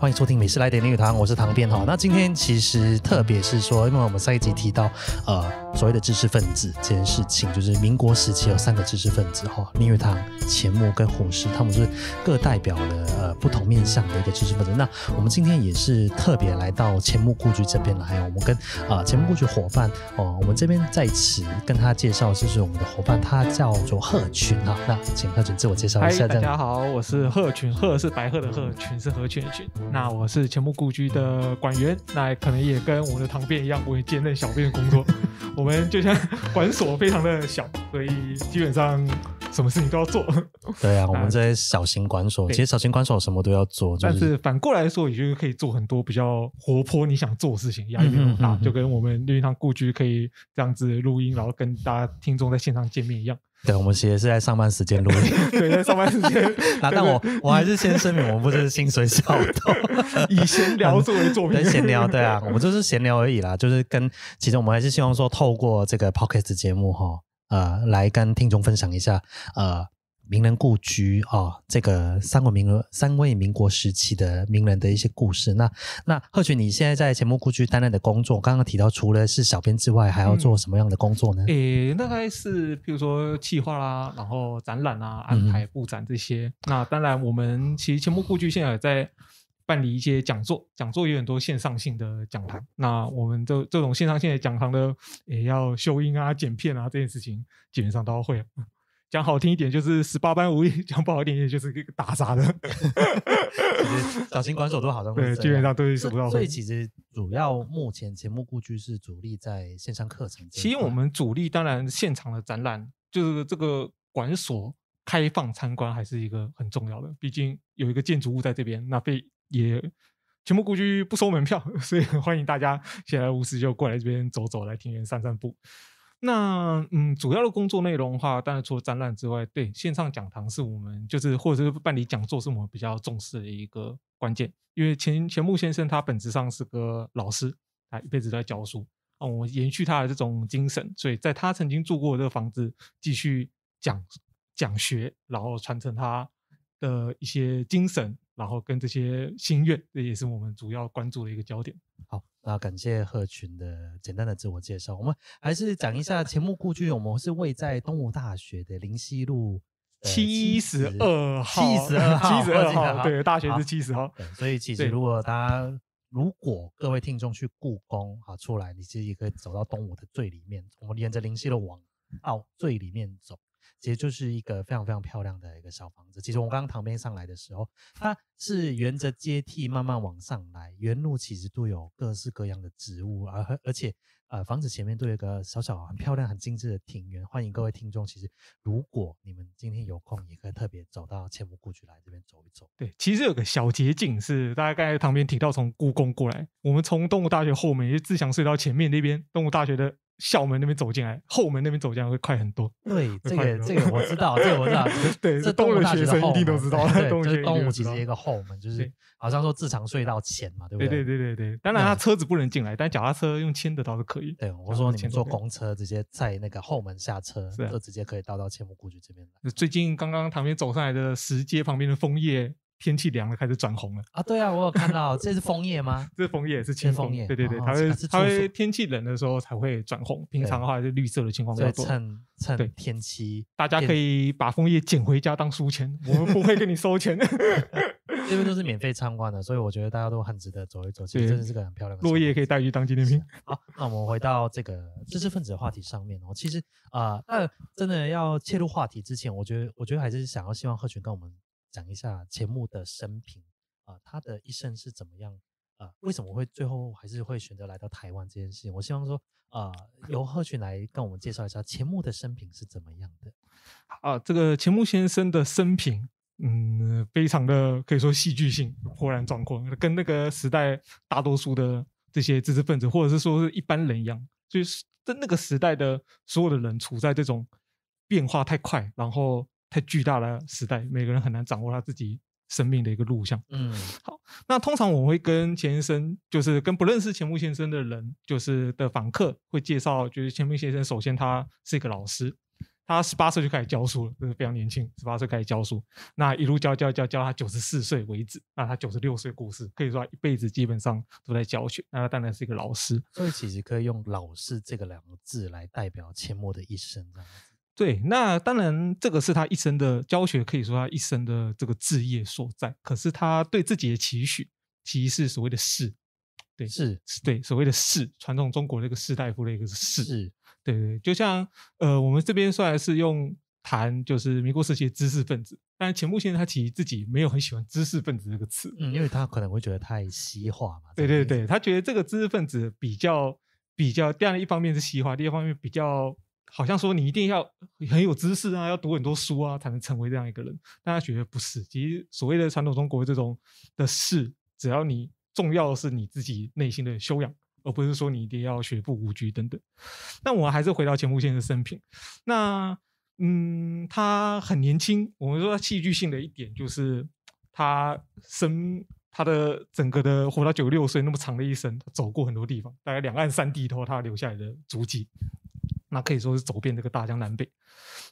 欢迎收听《美食来点林语堂》，我是唐编哈。那今天其实特别是说，因为我们上一集提到呃所谓的知识分子这件事情，就是民国时期有三个知识分子哈，林语堂、钱穆跟胡适，他们是各代表了。不同面向的一个知识分子。那我们今天也是特别来到千木故居这边来，我们跟啊千木故居伙伴哦，我们这边在此跟他介绍，就是我们的伙伴，他叫做贺群啊。那请贺群自我介绍一下。大家好，我是贺群，鹤是白鹤的鹤，群是何群的群。那我是千木故居的管员，那可能也跟我的堂便一样，我也兼任小便的工作。我们就像管所非常的小，所以基本上。什么事情都要做。对啊，我们这些小型馆所，其实小型馆所什么都要做。但是反过来说，也就可以做很多比较活泼、你想做的事情，压力也不大。就跟我们绿茵堂故居可以这样子录音，然后跟大家听众在线上见面一样。对，我们其实是在上班时间录音。对，在上班时间。那 但我我还是先声明，我们不是薪水小偷，以闲聊作为作品。闲聊，对啊，我们就是闲聊而已啦。就是跟，其实我们还是希望说，透过这个 Pocket 节目哈。呃，来跟听众分享一下，呃，名人故居啊，这个三位名人、三位民国时期的名人的一些故事。那那贺群，你现在在前穆故居担任的工作，刚刚提到除了是小编之外，还要做什么样的工作呢？诶，大概是比如说计划啦，然后展览啊，安排布展这些。那当然，我们其实前穆故居现在在。办理一些讲座，讲座有很多线上性的讲堂。那我们这这种线上性的讲堂呢，也要修音啊、剪片啊，这件事情基本上都要会。讲好听一点就是十八般武艺，讲不好一点就是打杂的。小型馆所都好像对，基本上都是不要。所以其实主要目前节目故居是主力在线上课程。其实我们主力当然现场的展览，就是这个馆所开放参观还是一个很重要的，毕竟有一个建筑物在这边，那被。也，全部故居不收门票，所以欢迎大家闲来无事就过来这边走走，来庭园散散步。那嗯，主要的工作内容的话，当然除了展览之外，对线上讲堂是我们就是或者是办理讲座是我们比较重视的一个关键，因为钱钱穆先生他本质上是个老师，他一辈子都在教书，啊，我延续他的这种精神，所以在他曾经住过的房子继续讲讲学，然后传承他的一些精神。然后跟这些心愿，这也是我们主要关注的一个焦点。好，那感谢贺群的简单的自我介绍。我们还是讲一下钱穆故居。我们是位在东吴大学的灵溪路七十二号，七十二号，七十二号。对，大学是七十号。所以其实如果大家，如果各位听众去故宫啊出来，你自己可以走到东吴的最里面。我们沿着灵溪路往哦，最里面走。其实就是一个非常非常漂亮的一个小房子。其实我刚刚旁边上来的时候，它是沿着阶梯慢慢往上来，沿路其实都有各式各样的植物，而而且呃房子前面都有一个小小很漂亮很精致的庭园。欢迎各位听众，其实如果你们今天有空，也可以特别走到千湖故居来这边走一走。对，其实有个小捷径是大家刚才旁边提到从故宫过来，我们从动物大学后面自强隧道前面那边动物大学的。校门那边走进来，后门那边走进来会快很多。对，这个这个我知道，这个我知道。对，这东吴大学一定都知道。对，就是东吴其实一个后门，就是好像说自强隧道前嘛，对不对？对对对对对。当然，他车子不能进来，但脚踏车用牵的倒是可以。对，我说你们坐公车直接在那个后门下车，就直接可以到到千木故居这边来。最近刚刚旁边走上来的石阶旁边的枫叶。天气凉了，开始转红了啊！对啊，我有看到，这是枫叶吗？这是枫叶，是千枫叶。对对对，它会它会天气冷的时候才会转红，平常的话是绿色的情况比较多。趁趁对天气，大家可以把枫叶捡回家当书签，我们不会跟你收钱，这边都是免费参观的，所以我觉得大家都很值得走一走。其实真的是个很漂亮，落叶可以带去当纪念品。好，那我们回到这个知识分子的话题上面哦。其实啊，那真的要切入话题之前，我觉得我觉得还是想要希望贺群跟我们。讲一下钱穆的生平啊，他的一生是怎么样啊？为什么会最后还是会选择来到台湾这件事情？我希望说啊，由贺群来跟我们介绍一下钱穆的生平是怎么样的啊。这个钱穆先生的生平，嗯，非常的可以说戏剧性、波澜壮阔，跟那个时代大多数的这些知识分子，或者是说是一般人一样，就是在那个时代的所有的人处在这种变化太快，然后。太巨大的时代，每个人很难掌握他自己生命的一个路像。嗯，好，那通常我会跟钱先生，就是跟不认识钱穆先生的人，就是的访客，会介绍，就是钱穆先生。首先，他是一个老师，他十八岁就开始教书了，就是非常年轻，十八岁开始教书，那一路教教教教他九十四岁为止，那他九十六岁故事，可以说一辈子基本上都在教学。那他当然是一个老师，所以其实可以用“老师”这个两个字来代表钱穆的一生，这样。对，那当然，这个是他一生的教学，可以说他一生的这个志业所在。可是他对自己的期许，其实是所谓的士，对，是对，所谓的士，传统中国那个士大夫的一个士，对对对。就像呃，我们这边虽然是用谈，就是民国时期的知识分子，但钱穆先生他其实自己没有很喜欢知识分子这个词，因为他可能会觉得太西化嘛。对对对，他觉得这个知识分子比较比较，第二一方面是西化，第二方面比较。好像说你一定要很有知识啊，要读很多书啊，才能成为这样一个人。大家觉得不是？其实所谓的传统中国这种的事，只要你重要的是你自己内心的修养，而不是说你一定要学富五车等等。那我还是回到钱穆先生生平。那嗯，他很年轻。我们说戏剧性的一点就是他生他的整个的活到九十六岁那么长的一生，走过很多地方，大概两岸三地，他他留下来的足迹。那可以说是走遍这个大江南北。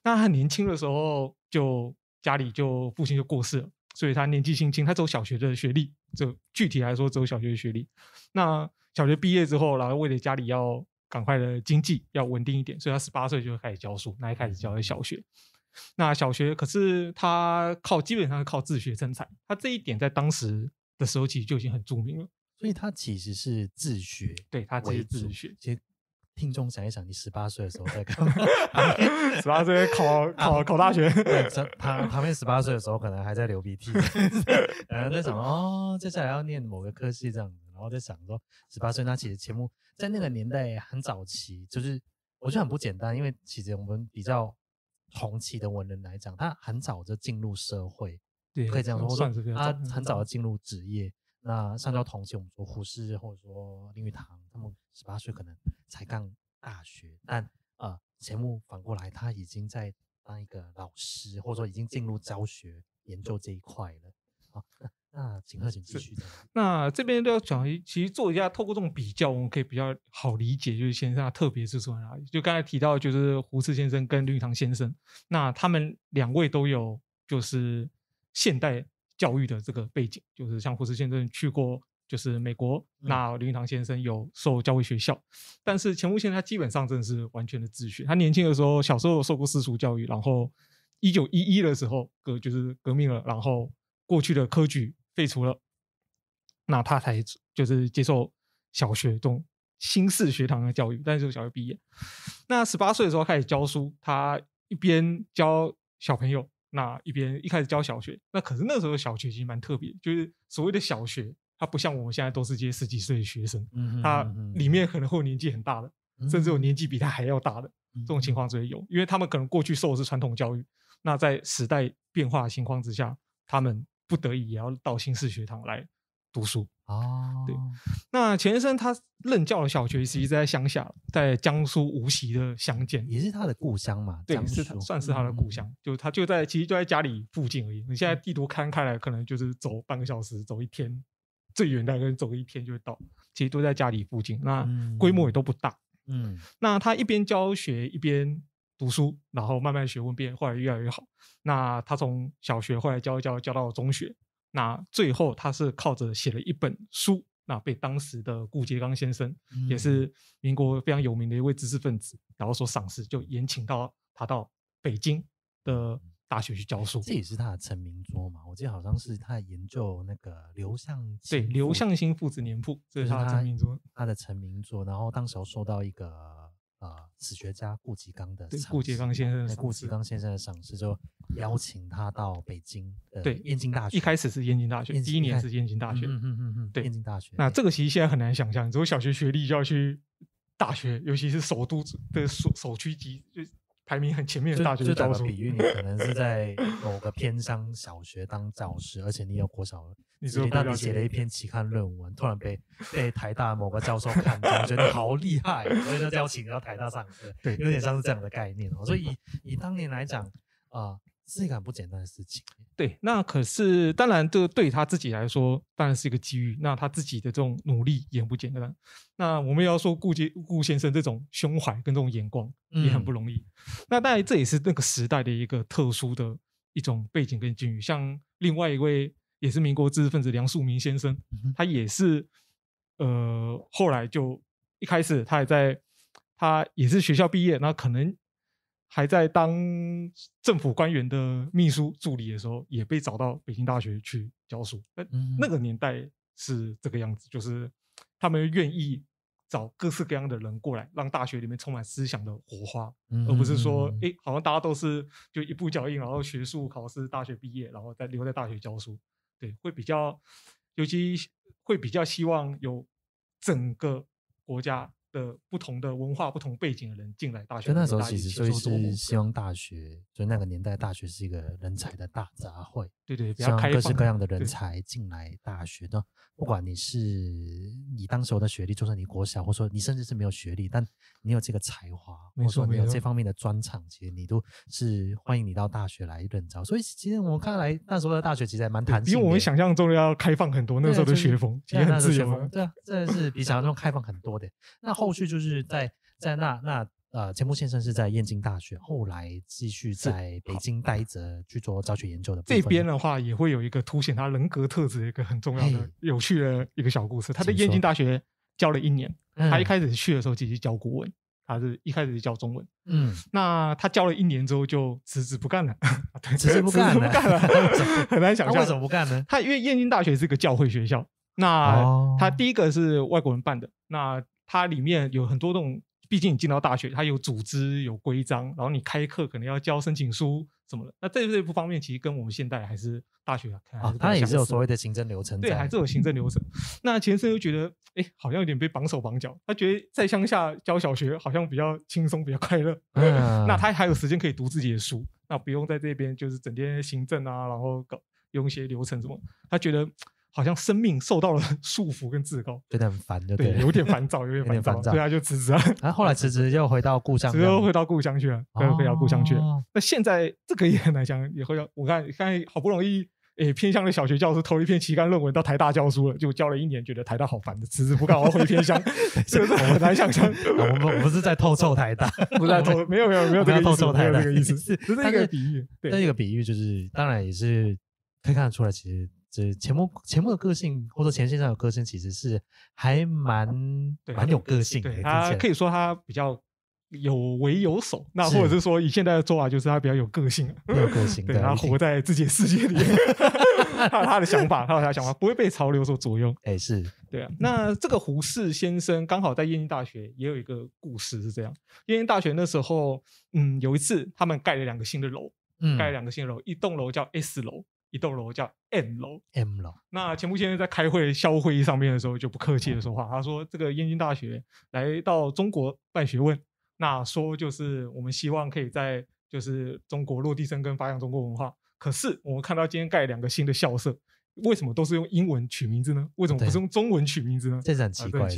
那他年轻的时候，就家里就父亲就过世了，所以他年纪轻轻，他只有小学的学历。就具体来说，只有小学的学历。那小学毕业之后，然后为了家里要赶快的经济要稳定一点，所以他十八岁就开始教书。那一开始教的小学。那小学可是他靠基本上靠自学成才，他这一点在当时的时候其实就已经很著名了。所以他其实是自学，对他自己自学，其实。听众想一想，你十八岁的时候在干？十八岁考考考大学，旁旁边十八岁的时候可能还在流鼻涕，然后在想哦，接下来要念某个科系这样。子，然后在想说，十八岁那其实节目在那个年代很早期，就是我觉得很不简单，因为其实我们比较同期的文人来讲，他很早就进入社会，可以这样说，他很早就进入职业。那上到同期，我们说胡适或者说林语堂。他们十八岁可能才刚大学，但呃，钱穆反过来，他已经在当一个老师，或者说已经进入教学研究这一块了。好，那请贺总继续。那这边都要讲，其实做一下透过这种比较，我们可以比较好理解，就是生他特别是说哪里，就刚才提到就是胡适先生跟林语堂先生，那他们两位都有就是现代教育的这个背景，就是像胡适先生去过。就是美国那林语堂先生有受教会学校，但是钱穆先生他基本上真的是完全的自学。他年轻的时候小时候受过私塾教育，然后一九一一的时候革就是革命了，然后过去的科举废除了，那他才就是接受小学这种新式学堂的教育，但是小学毕业。那十八岁的时候开始教书，他一边教小朋友，那一边一开始教小学。那可是那时候小学其实蛮特别，就是所谓的小学。他不像我们现在都是这些十几岁的学生，他里面可能会有年纪很大的，甚至有年纪比他还要大的这种情况，会有，因为他们可能过去受的是传统教育，那在时代变化的情况之下，他们不得已也要到新式学堂来读书哦，对，那钱先生他任教的小学其实在乡下，在江苏无锡的乡间，也是他的故乡嘛，对，是他算是他的故乡，就他就在其实就在家里附近而已。你现在地图看开来，可能就是走半个小时，走一天。最远大概走一天就会到。其实都在家里附近，那规模也都不大。嗯，那他一边教学一边读书，然后慢慢学问变，后来越来越好。那他从小学后来教教教到中学，那最后他是靠着写了一本书，那被当时的顾颉刚先生，也是民国非常有名的一位知识分子，然后所赏识，就延请到他到北京的。大学去教书，这也是他的成名作嘛？我记得好像是他研究那个刘向，对《刘向新父子年谱》，这是他的成名作。他的成名作，然后当时受到一个呃史学家顾颉刚的顾颉刚先生、顾颉刚先生的赏识，就邀请他到北京，呃，对燕京大学。一开始是燕京大学，第一年是燕京大学，嗯嗯嗯嗯，燕京大学。那这个其实现在很难想象，只有小学学历就要去大学，尤其是首都的首首屈就。排名很前面的大学，打个比喻，你可能是在某个偏乡小学当教师，而且你有国小，你那里写了一篇期刊论文，突然被被台大某个教授看到，觉得好厉害，所以就邀请到台大上课。对，有点像是这样的概念。所以以以当年来讲啊。是一个很不简单的事情，对。那可是当然，这对他自己来说，当然是一个机遇。那他自己的这种努力也不简单。那我们要说顾杰顾先生这种胸怀跟这种眼光也很不容易。那当然，这也是那个时代的一个特殊的一种背景跟境遇。像另外一位也是民国知识分子梁漱溟先生，他也是，呃，后来就一开始他也在，他也是学校毕业，那可能。还在当政府官员的秘书助理的时候，也被找到北京大学去教书。那那个年代是这个样子，就是他们愿意找各式各样的人过来，让大学里面充满思想的火花，而不是说，哎，好像大家都是就一步脚印，然后学术考试、大学毕业，然后再留在大学教书。对，会比较，尤其会比较希望有整个国家。的不同的文化、不同背景的人进来大学，那时候其实所以是希望大学，所以那个年代大学是一个人才的大杂烩。对对，让各式各样的人才进来大学的，不管你是你当时候的学历，就算你国小，或者说你甚至是没有学历，但你有这个才华，或者说你有这方面的专长，其实你都是欢迎你到大学来任教。所以，其实我们看来那时候的大学其实还蛮谈，比我们想象中的要开放很多。那时候的学风其实很自由，对啊，真的是比想象中开放很多的。那后续就是在在那那。呃，钱穆先生是在燕京大学，后来继续在北京待着去做教学研究的。这边的话，也会有一个凸显他人格特质的一个很重要的、有趣的一个小故事。他在燕京大学教了一年，他一开始去的时候，其实教国文，他是一开始教中文。嗯，那他教了一年之后，就辞职不干了。辞职不干了，不干了，很难想象为什么不干呢？他因为燕京大学是个教会学校，那他第一个是外国人办的，那它里面有很多种。毕竟你进到大学，它有组织有规章，然后你开课可能要交申请书什么的，那这些不方便，其实跟我们现在还是大学啊。啊，它也是有所谓的行政流程。对，还是有行政流程。那前生又觉得，哎，好像有点被绑手绑脚。他觉得在乡下教小学好像比较轻松，比较快乐。嗯。那他还有时间可以读自己的书，那不用在这边就是整天行政啊，然后搞用一些流程什么。他觉得。好像生命受到了 束缚跟自高，觉得很烦，对对？有点烦躁，有点烦躁，对啊，就辞职啊。然后来辞职又回到故乡，辞职回到故乡去了，又回到故乡去了。那现在这个也很难想，也会要我看，看好不容易诶，偏向了小学教师投了一篇期刊论文到台大教书了，就教了一年，觉得台大好烦的，辞职不干，我要回偏乡，是不是很难想象？我们我不是在透臭台大，不在透，没有没有没有这个透臭台大个意思，只是一个比喻。那一个比喻就是，当然也是可以看得出来，其实。是钱穆，钱穆的个性，或者钱先生的个性，其实是还蛮蛮有个性的。他可以说他比较有为有守，那或者是说以现在的做法，就是他比较有个性，有个性。对他活在自己的世界里，他有他的想法，他有他的想法，不会被潮流所左右。哎，是对啊。那这个胡适先生刚好在燕京大学也有一个故事是这样：燕京大学那时候，嗯，有一次他们盖了两个新的楼，盖了两个新楼，一栋楼叫 S 楼。一栋楼叫 M 楼，M 楼。那前穆先生在开会、校会议上面的时候，就不客气的说话，他说：“这个燕京大学来到中国办学问，那说就是我们希望可以在就是中国落地生根，发扬中国文化。可是我们看到今天盖两个新的校舍，为什么都是用英文取名字呢？为什么不是用中文取名字呢？这很奇怪。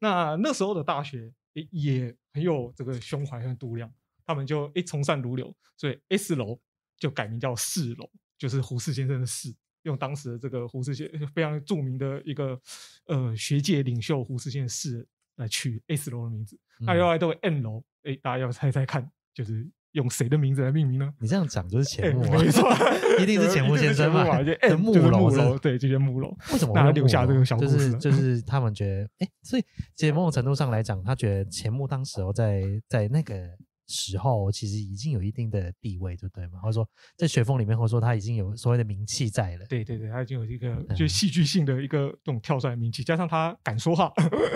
那那时候的大学也很有这个胸怀和度量，他们就一从善如流，所以 S 楼就改名叫四楼。”就是胡适先生的“适”，用当时的这个胡适先非常著名的一个呃学界领袖胡适先生“适”来取 S 楼的名字，那有来都 N 楼，哎，大家要猜猜看，就是用谁的名字来命名呢？你这样讲就是钱穆啊，一定是钱穆先生嘛？就是 N 木楼，对，就些木楼。为什么？大家留下这种想法，就是就是他们觉得，哎，所以其实某种程度上来讲，他觉得钱穆当时哦，在在那个。时候其实已经有一定的地位，对不对嘛？或者说在雪峰里面，或者说他已经有所谓的名气在了。对对对，他已经有一个就戏剧性的一个这种跳出来的名气，加上他敢说话。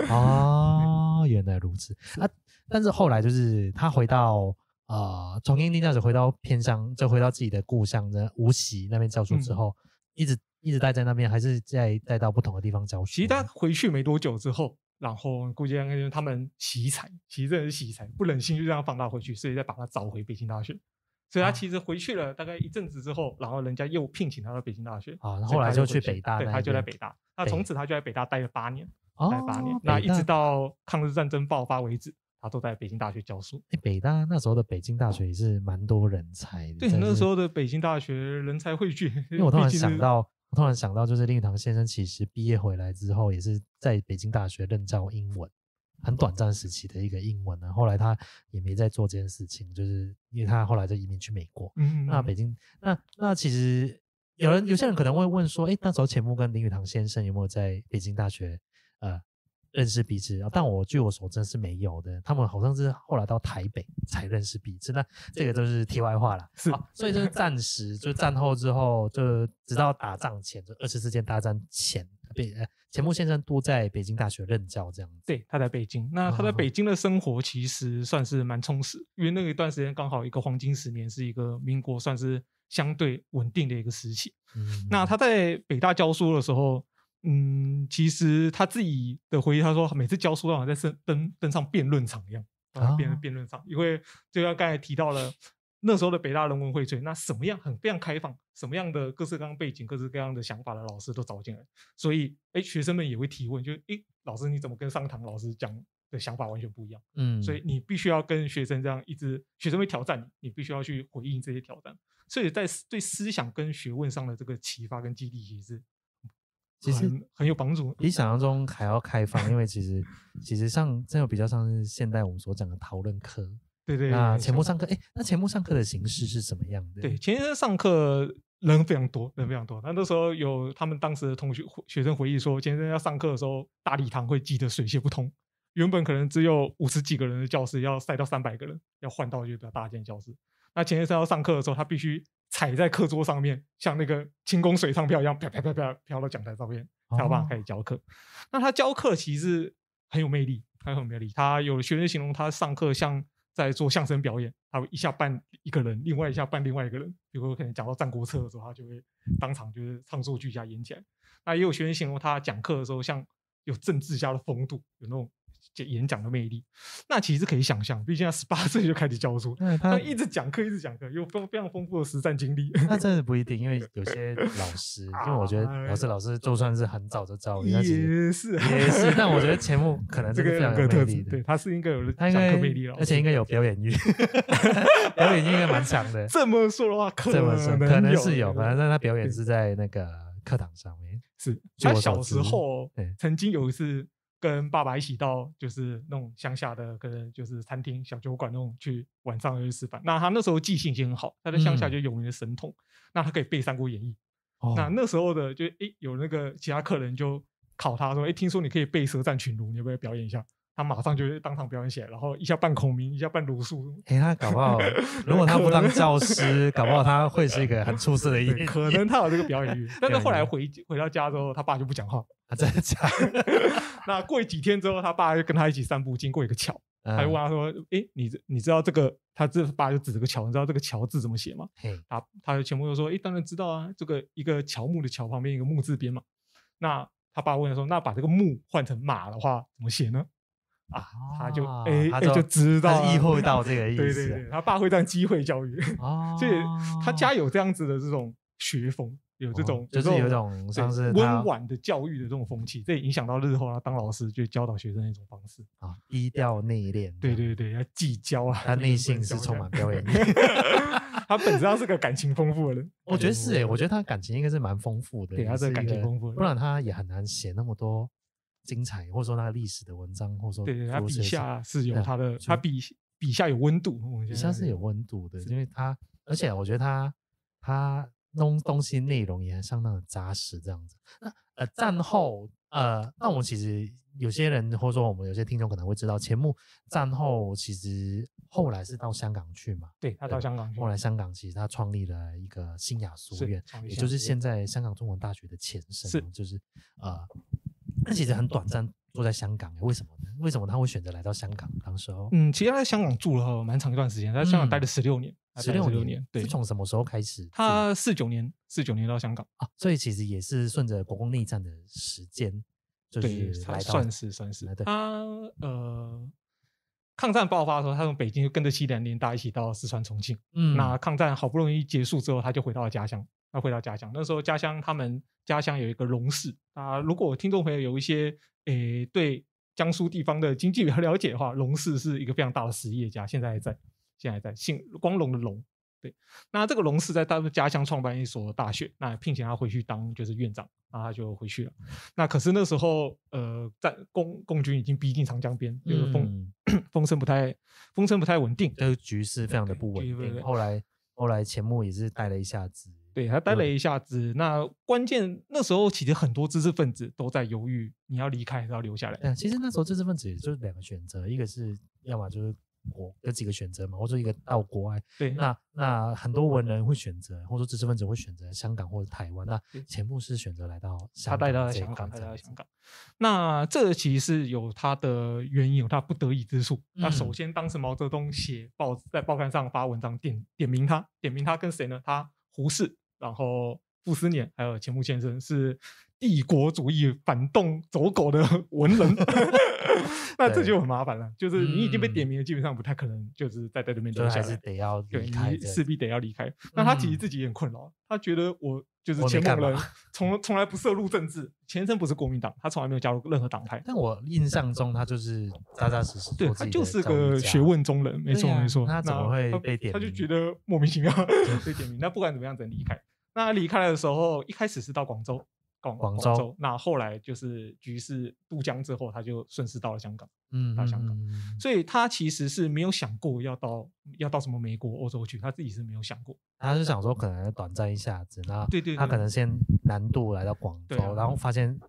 哦，原来如此。那但是后来就是他回到呃，从印京大子回到偏乡，就回到自己的故乡的无锡那边教书之后，一直一直待在那边，还是在待到不同的地方教书。其实他回去没多久之后。然后估计因为他们惜才，其实真的是惜才，不忍心就这样放他回去，所以再把他找回北京大学。所以他其实回去了大概一阵子之后，然后人家又聘请他到北京大学。啊，然后来就去北大，对，他就在北大。那从此他就在北大待了八年，待八年，那一直到抗日战争爆发为止，他都在北京大学教书。哎，北大那时候的北京大学也是蛮多人才的。对，那时候的北京大学人才汇聚。因为我 突然想到。我突然想到，就是林语堂先生其实毕业回来之后，也是在北京大学任教英文，很短暂时期的一个英文呢。后来他也没再做这件事情，就是因为他后来就移民去美国。嗯，那北京，那那其实有人有些人可能会问说，哎，那时候钱穆跟林语堂先生有没有在北京大学？呃。认识彼此啊，但我据我所知是没有的。他们好像是后来到台北才认识彼此。那这个都是题外话了。是，所以就是暂时，就是战后之后，就直到打仗前，就二次世界大战前，北钱穆先生都在北京大学任教这样子。对，他在北京。那他在北京的生活其实算是蛮充实，因为那一段时间刚好一个黄金十年，是一个民国算是相对稳定的一个时期。嗯。那他在北大教书的时候。嗯，其实他自己的回忆，他说每次教书好像在升登登上辩论场一样，辩论辩论场，因为就像刚才提到了，那时候的北大人文荟萃，那什么样很非常开放，什么样的各式各样背景、各式各样的想法的老师都招进来，所以哎，学生们也会提问，就哎，老师你怎么跟上堂老师讲的想法完全不一样？嗯，所以你必须要跟学生这样一直，学生会挑战你，你必须要去回应这些挑战，所以在对思想跟学问上的这个启发跟激励其是。其实很有帮助，比想象中还要开放，因为其实其实上这种比较像是现代我们所讲的讨论课，对对啊，前幕上课，哎，那前幕上课的形式是怎么样的？对，钱先上课人非常多，人非常多。那那时候有他们当时的同学学生回忆说，钱先要上课的时候，大礼堂会挤得水泄不通，原本可能只有五十几个人的教室要塞到三百个人，要换到就比较大间教室。那钱先要上课的时候，他必须。踩在课桌上面，像那个轻功水上漂一样，啪啪啪啪飘到讲台上面，然后开始开始教课。那他教课其实很有魅力，很有魅力。他有学生形容他上课像在做相声表演，他一下扮一个人，另外一下扮另外一个人。比如可能讲到《战国策》的时候，他就会当场就是唱说俱佳演起来。那也有学生形容他讲课的时候像有政治家的风度，有那种。演讲的魅力，那其实可以想象，毕竟他十八岁就开始教书，他一直讲课，一直讲课，有丰非常丰富的实战经历。那真的不一定，因为有些 老师，因为我觉得老师老师，就算是很早的教，也是也是。但我觉得钱穆可能是个非常有魅力的，他是应该有他应该魅力，而且应该有表演欲，表演欲应该蛮强的。这么说的话，可能可能是有，反正他表演是在那个课堂上面是。他小时候曾经有一次。跟爸爸一起到就是那种乡下的，可能就是餐厅、小酒馆那种去晚上去吃饭。那他那时候记性已经很好，他在乡下就有名的神童，那他可以背《三国演义》。那那时候的就诶有那个其他客人就考他说诶听说你可以背舌战群儒，你要不要表演一下？他马上就当场表演起来，然后一下扮孔明，一下扮鲁肃。哎，他搞不好，如果他不当教师，搞不好他会是一个很出色的一。可能他有这个表演欲，但是后来回回到家之后，他爸就不讲话。真的假？那过几天之后，他爸就跟他一起散步，经过一个桥，他就问他说：“哎，你你知道这个？”他这爸就指着个桥，你知道这个桥字怎么写吗？他他全部都说：“哎，当然知道啊，这个一个乔木的乔旁边一个木字边嘛。”那他爸问他说：“那把这个木换成马的话，怎么写呢？”啊，他就 A，就知道，意会 到这个意思。对对对，他爸会这样机会教育，所以他家有这样子的这种学风，有这种就是有种像是温婉的教育的这种风气，这也影响到日后他当老师就教导学生的一种方式啊，低调内敛。对对对，要计较啊，他内心是充满表演欲。他本质上是个感情丰富的人。我觉得是诶，我觉得他感情应该是蛮丰富的，对，他是感情丰富，不然他也很难写那么多。精彩，或者说那个历史的文章，或者说，对，他笔下是有他的，他笔笔下有温度，笔下是有温度的，因为他，而且我觉得他他弄东西内容也相当的扎实，这样子。那呃，战后呃，那我们其实有些人或者说我们有些听众可能会知道，钱穆战后其实后来是到香港去嘛，对他到香港去，后来香港其实他创立了一个新雅书院，也就是现在香港中文大学的前身，是就是呃。那其实很短暂，住在香港，为什么？呢？为什么他会选择来到香港？当时候，嗯，其实他在香港住了蛮长一段时间，在香港待了十六年，十六年，对，是从什么时候开始？他四九年，四九年到香港啊，所以其实也是顺着国共内战的时间，就是算是算是，他呃，抗战爆发的时候，他从北京就跟着西南联大一起到四川重庆，嗯，那抗战好不容易结束之后，他就回到了家乡。那回到家乡，那时候家乡他们家乡有一个龙氏啊。如果听众朋友有一些诶对江苏地方的经济比较了解的话，龙氏是一个非常大的实业家，现在还在，现在还在姓光荣的龙。对，那这个龙氏在他们家乡创办一所大学，那聘请他回去当就是院长，那他就回去了。那可是那时候呃，在共共军已经逼近长江边，就是风 风声不太风声不太稳定，这个局势非常的不稳定。后来后来钱穆也是带了一下子。对他呆了一下子，那关键那时候其实很多知识分子都在犹豫，你要离开还是要留下来？嗯，其实那时候知识分子也就是两个选择，一个是要么就是我有几个选择嘛，或者说一个到国外。对，那那很多文人会选择，或者说知识分子会选择香港或者台湾。那钱穆是选择来到他带到香港，待到香港。那这其实是有他的原因，有他不得已之处。那首先当时毛泽东写报在报刊上发文章，点点名他，点名他跟谁呢？他胡适。然后傅斯年还有钱穆先生是帝国主义反动走狗的 文人，那这就很麻烦了。就是你已经被点名了，基本上不太可能就是再在对边留下来，还是得要离开，势必得要离开。那他其实自己也很困扰，他觉得我就是钱穆人，从从来不涉入政治，前身不是国民党，他从来没有加入任何党派。但我印象中他就是扎扎实实，对他就是个学问中人，没错没错。他怎么会被点？他就觉得莫名其妙 被点名，那不管怎么样得离开。那离开的时候，一开始是到广州，广广州。那后来就是局势渡江之后，他就顺势到了香港，嗯，到香港。所以他其实是没有想过要到要到什么美国、欧洲去，他自己是没有想过。他是想说可能短暂一下子，那对对，他可能先南渡来到广州，然后发现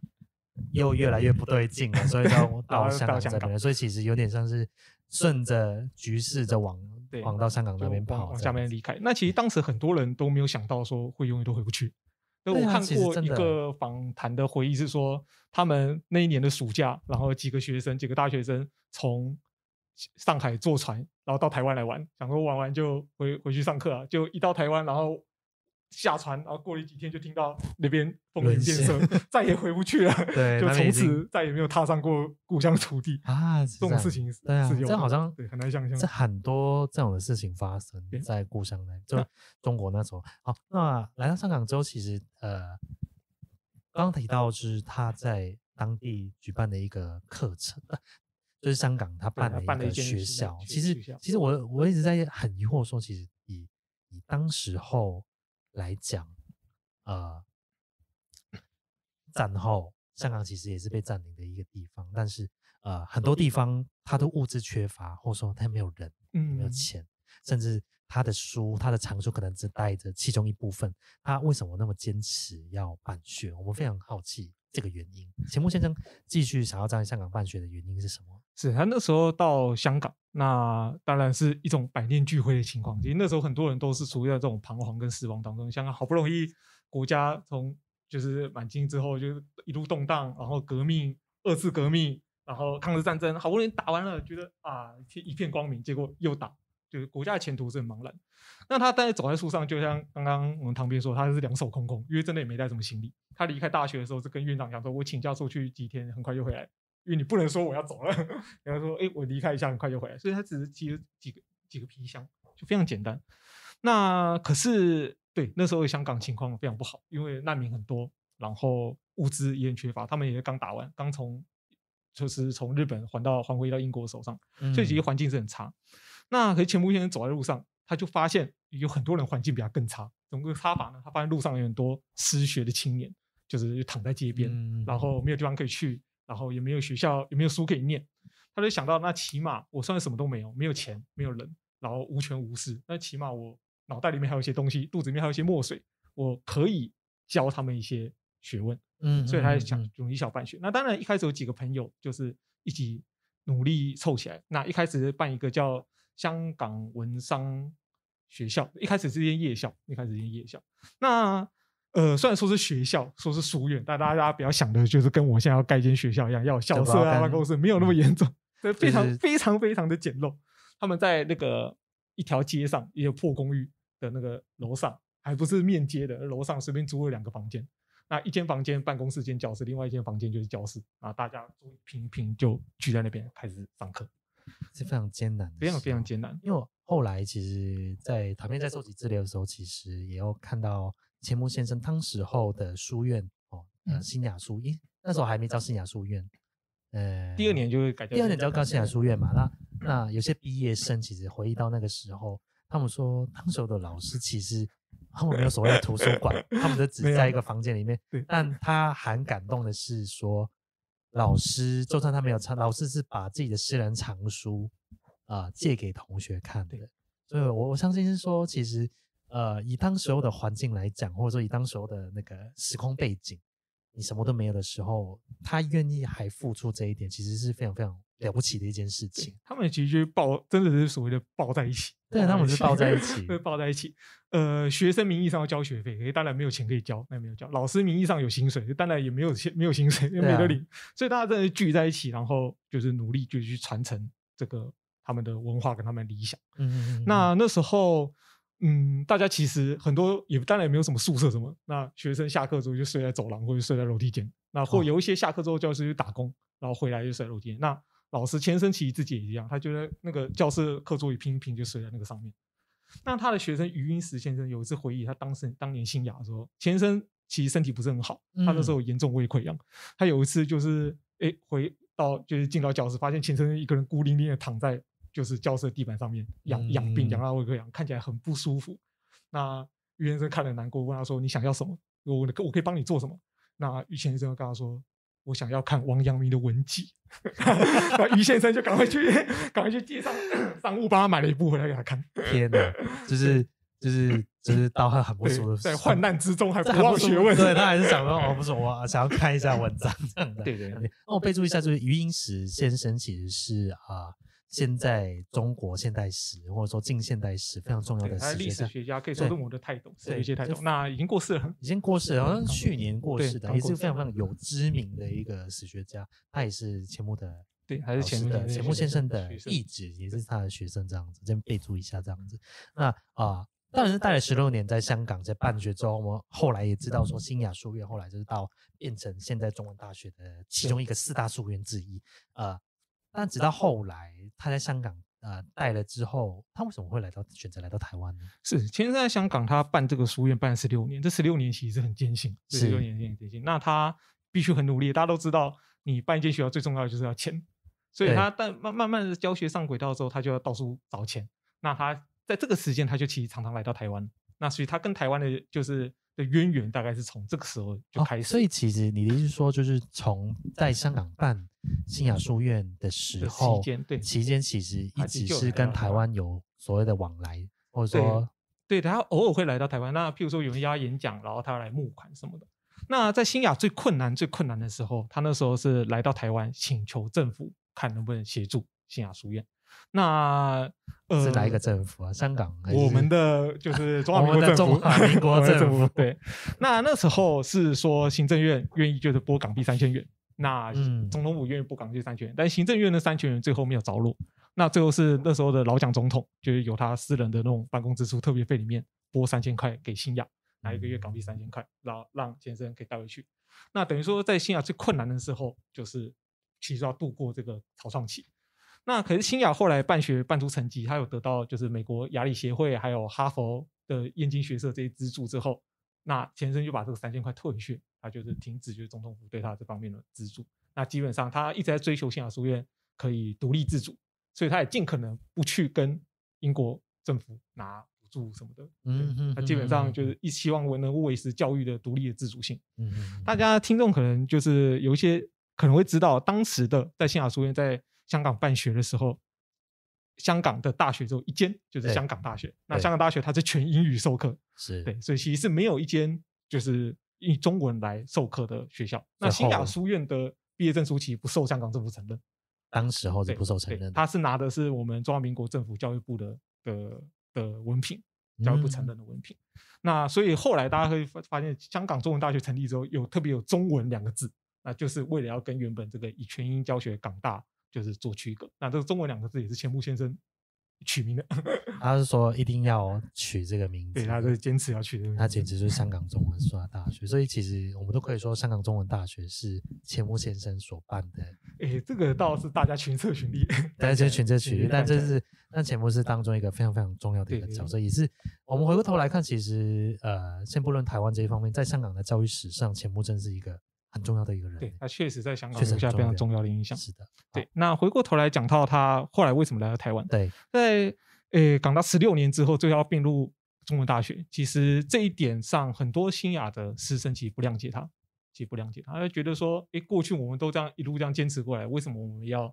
又越来越不对劲了，所以到到香港这边。所以其实有点像是顺着局势在往。对，往到香港那边跑，往下面离开。那其实当时很多人都没有想到说会永远都回不去。那我看过一个访谈的回忆是说，他们那一年的暑假，然后几个学生，几个大学生从上海坐船，然后到台湾来玩，想说玩完就回回去上课啊，就一到台湾，然后。下船，然后过了几天，就听到那边风云变色，再也回不去了。对，就从此再也没有踏上过故乡的土地啊！这种事情，对啊，这好像对很难想象。这很多这样的事情发生在故乡呢，就中国那时候。好，那来到香港之后，其实呃，刚刚提到就是他在当地举办的一个课程，就是香港他办了一个学校。其实，其实我我一直在很疑惑，说其实以以当时候。来讲，呃，战后香港其实也是被占领的一个地方，但是呃，很多地方它的物资缺乏，或者说它没有人，没有钱，甚至他的书、他的藏书可能只带着其中一部分。他为什么那么坚持要办学？我们非常好奇这个原因。钱穆先生继续想要在香港办学的原因是什么？是他那时候到香港。那当然是一种百念俱灰的情况。其实那时候很多人都是处在这种彷徨跟失望当中。香港好不容易国家从就是满清之后就一路动荡，然后革命、二次革命，然后抗日战争，好不容易打完了，觉得啊一片光明，结果又打，就是国家前途是很茫然。那他当时走在树上，就像刚刚我们唐斌说，他是两手空空，因为真的也没带什么行李。他离开大学的时候就跟院长讲说：“我请假出去几天，很快就回来。”因为你不能说我要走了，然后说哎，我离开一下，很快就回来。所以他只是提了几个几个皮箱，就非常简单。那可是对那时候香港情况非常不好，因为难民很多，然后物资也很缺乏。他们也刚打完，刚从就是从日本还到还回到英国手上，所以其实环境是很差。那可是钱穆先生走在路上，他就发现有很多人环境比他更差。怎么个差法呢？他发现路上有很多失学的青年，就是躺在街边，然后没有地方可以去。然后也没有学校，也没有书可以念，他就想到，那起码我算什么都没有，没有钱，没有人，然后无权无势，那起码我脑袋里面还有一些东西，肚子里面还有一些墨水，我可以教他们一些学问。嗯，所以他想用一小办学。那当然一开始有几个朋友就是一起努力凑来。那一开始办一个叫香港文商学校，一开始是间夜校，一开始间夜校。那呃，虽然说是学校，说是书院，但大家不要想的就是跟我现在要盖一间学校一样，要校舍啊、办公室，没有那么严重，非常非常非常的简陋。他们在那个一条街上一个破公寓的那个楼上，还不是面街的楼上，随便租了两个房间，那一间房间办公室兼教室，另外一间房间就是教室啊，大家平平就聚在那边开始上课，是非常艰难，非常非常艰难。因为后来其实，在旁边在收集资料的时候，其实也有看到。钱穆先生当时候的书院哦，呃，新雅书院，那时候还没叫新雅书院，呃，第二年就会改，第二年叫新雅书院嘛。那那有些毕业生其实回忆到那个时候，他们说当时的老师其实他们没有所谓的图书馆，他们就只在一个房间里面。但他很感动的是说，老师就算他没有藏，老师是把自己的私人藏书啊借给同学看的。所以我我相信是说，其实。呃，以当时候的环境来讲，或者说以当时候的那个时空背景，你什么都没有的时候，他愿意还付出这一点，其实是非常非常了不起的一件事情。他们其实抱，真的是所谓的抱在一起。对，他们是抱在一 起，会抱在一起。呃，学生名义上要交学费，当然没有钱可以交，那也没有交。老师名义上有薪水，当然也没有钱，没有薪水，没得领。所以大家真的聚在一起，然后就是努力，就去传承这个他们的文化跟他们理想。嗯嗯嗯。那那时候。嗯，大家其实很多也当然也没有什么宿舍什么，那学生下课之后就睡在走廊或者睡在楼梯间，那或有一些下课之后教室去打工，然后回来就睡楼梯间。那老师前身其实自己也一样，他觉得那个教室课桌椅拼一拼就睡在那个上面。那他的学生余英时先生有一次回忆，他当时当年新雅说，前身其实身体不是很好，他那时候严重胃溃疡，他有一次就是哎回到就是进到教室，发现前身一个人孤零零的躺在。就是教室地板上面养养病，养到无可养，看起来很不舒服。那于先生看了难过，问他说：“你想要什么？我我可以帮你做什么？”那于先生跟他说：“我想要看王阳明的文集。”那于先生就赶快去，赶快去街上商务帮他买了一部回来给他看。天哪，就是就 是就是，到他很不错的，在患难之中还不忘学问。对 他还是想说：“哦，不是我想要看一下文章。”对对。那我备注一下，就是余英时先生其实是啊。现在中国现代史或者说近现代史非常重要的史学家，历史学家可以说中国的泰斗，史学泰斗。那已经过世了，已经过世，了，好像去年过世的，也是非常非常有知名的一个史学家。他也是钱穆的，对，还是钱的，钱穆先生的义子，也是他的学生。这样子这边备注一下，这样子。那啊，当然是待了十六年，在香港在办学之后，我们后来也知道说新雅书院后来就是到变成现在中文大学的其中一个四大书院之一。呃。但直到后来，他在香港呃待了之后，他为什么会来到选择来到台湾呢？是，其实在香港他办这个书院办了十六年，这十六年其实是很艰辛，十六年也很艰辛。那他必须很努力，大家都知道，你办一间学校最重要的就是要钱，所以他但慢慢慢的教学上轨道之后，他就要到处找钱。那他在这个时间，他就其实常常来到台湾。那所以，他跟台湾的就是。渊源大概是从这个时候就开始，所以其实你的意思说，就是从在香港办新雅书院的时候期间，对期间其实一直是跟台湾有所谓的往来，或者说对他偶尔会来到台湾。那譬如说有人邀他演讲，然后他来募款什么的。那在新雅最困难、最困难的时候，他那时候是来到台湾，请求政府看能不能协助新雅书院。那呃，是哪一个政府啊？香港，我们的就是中华民国政 府。对，那那时候是说行政院愿意就是拨港币三千元，那总统府愿意拨港币三千元，但行政院的三千元最后没有着落。那最后是那时候的老蒋总统，就是由他私人的那种办公支出特别费里面拨三千块给新亚，拿一个月港币三千块，然后让先生可以带回去。那等于说在新亚最困难的时候，就是其实要度过这个草创期。那可是新雅后来办学办出成绩，他有得到就是美国雅礼协会还有哈佛的燕京学社这些资助之后，那钱森就把这个三千块退回去，他就是停止就是总统府对他这方面的资助。那基本上他一直在追求新雅书院可以独立自主，所以他也尽可能不去跟英国政府拿补助什么的。嗯哼，他基本上就是一希望能维持教育的独立的自主性。嗯嗯，大家听众可能就是有一些可能会知道当时的在新雅书院在。香港办学的时候，香港的大学只有一间，就是香港大学。那香港大学它是全英语授课，是对，所以其实没有一间就是以中文来授课的学校。那新雅书院的毕业证书其实不受香港政府承认，当时候是不受承认，他是拿的是我们中华民国政府教育部的的的文凭，教育部承认的文凭。那所以后来大家会发发现，香港中文大学成立之后有特别有中文两个字，那就是为了要跟原本这个以全英教学港大。就是做区隔。那这个中文两个字也是千木先生取名的。他是说一定要取这个名字，对，他是坚持要取。这个名字，他简直就是香港中文说大学，所以其实我们都可以说香港中文大学是千木先生所办的。哎，这个倒是大家群策群力，大家先群策群力。但这是，但钱穆是当中一个非常非常重要的一个角色，也是我们回过头来看，其实呃，先不论台湾这一方面，在香港的教育史上，钱穆真是一个。很重要的一个人，对，他确实在香港留下非常重要的影响。是的，对。那回过头来讲到他后来为什么来到台湾？对，在诶港大十六年之后就要并入中文大学，其实这一点上很多新雅的师生其实不谅解他，其实不谅解，他他觉得说，诶，过去我们都这样一路这样坚持过来，为什么我们要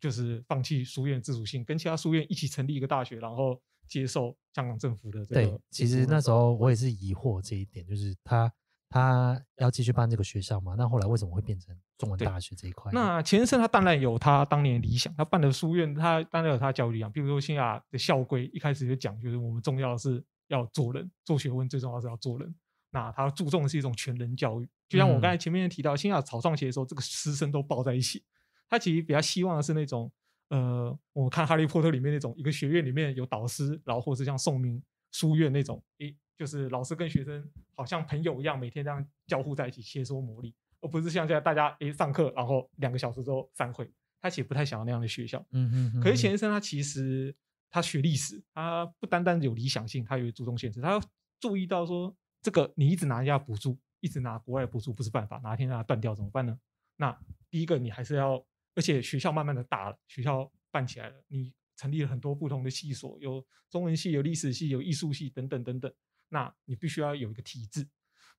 就是放弃书院自主性，跟其他书院一起成立一个大学，然后接受香港政府的？对，其实那时候我也是疑惑这一点，就是他。他要继续办这个学校吗？那后来为什么会变成中文大学这一块？那前生他当然有他当年理想，他办的书院，他当然有他教育理想。比如说新亚的校规一开始就讲，就是我们重要的是要做人，做学问最重要是要做人。那他注重的是一种全人教育，就像我刚才前面提到新亚草创期的时候，这个师生都抱在一起。他其实比较希望的是那种，呃，我看《哈利波特》里面那种一个学院里面有导师，然后或是像宋明书院那种，诶。就是老师跟学生好像朋友一样，每天这样交互在一起切磋磨砺，而不是像现在大家一上课，然后两个小时后散会。他其实不太想要那样的学校。嗯嗯。可是钱先生他其实他学历史，他不单单有理想性，他有注重现实。他注意到说，这个你一直拿人家补助，一直拿国外补助不是办法，哪天让他断掉怎么办呢？那第一个你还是要，而且学校慢慢的大了，学校办起来了，你成立了很多不同的系所，有中文系，有历史系，有艺术系等等等等。那你必须要有一个体制。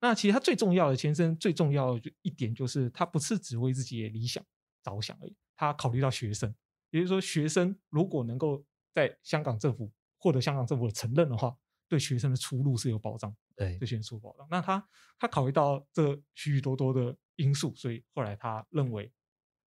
那其实他最重要的，前身最重要就一点就是，他不是只为自己的理想着想而已，他考虑到学生，也就是说，学生如果能够在香港政府获得香港政府的承认的话，对学生的出路是有保障，对，对，先出保障。那他他考虑到这许许多多的因素，所以后来他认为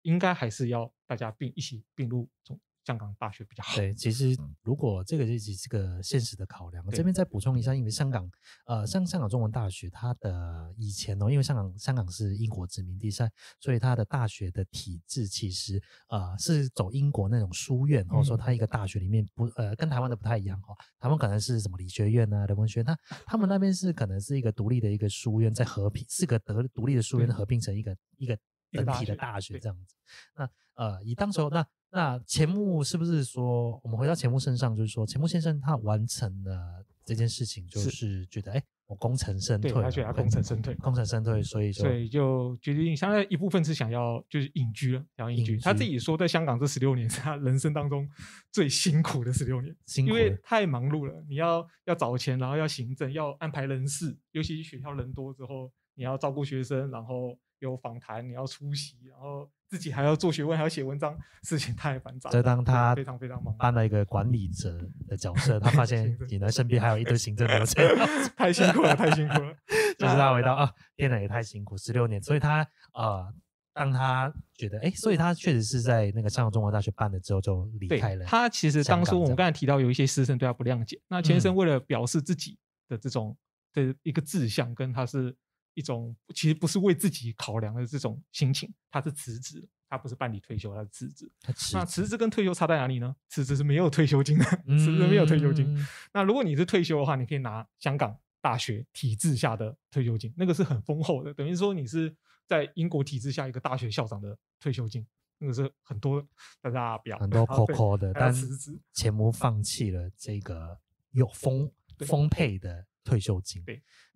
应该还是要大家并一起并入中。香港大学比较好。对，其实如果这个就是这个现实的考量，这边再补充一下，因为香港，呃，像香港中文大学，它的以前哦，因为香港香港是英国殖民地，所以它的大学的体制其实，呃，是走英国那种书院，或者说它一个大学里面不，呃，跟台湾的不太一样哈。台湾可能是什么理学院啊、人文学院，它他们那边是可能是一个独立的一个书院，在合并，四个德独立的书院合并成一个一个整体的大学这样子。那呃，以当时候那。那钱穆是不是说，我们回到钱穆身上，就是说钱穆先生他完成了这件事情，就是觉得哎，我功成身退，他觉得功成身退，功成身退，所以所以就决定，现在一部分是想要就是隐居了，想要隐居。他自己说，在香港这十六年是他人生当中最辛苦的十六年，因为太忙碌了，你要要找钱，然后要行政，要安排人事，尤其学校人多之后，你要照顾学生，然后有访谈你要出席，然后。自己还要做学问，还要写文章，事情太繁杂。这当他非常非常忙，当了一个管理者的角色，他发现 你的身边还有一堆行政流程，太辛苦了，太辛苦了，就是他回到啊！天哪，也太辛苦，十六年，所以他呃，让他觉得哎，所以他确实是在那个上海中文大学办了之后就离开了。他其实当初我们刚才提到有一些师生对他不谅解，那钱生为了表示自己的这种的一个志向，跟他是。一种其实不是为自己考量的这种心情，他是辞职，他不是办理退休，他是辞职。那辞职跟退休差在哪里呢？辞职是没有退休金的，辞职没有退休金。那如果你是退休的话，你可以拿香港大学体制下的退休金，那个是很丰厚的，等于说你是在英国体制下一个大学校长的退休金，那个是很多大家表很多 COCO 的，但辞职全放弃了这个有丰丰沛的退休金。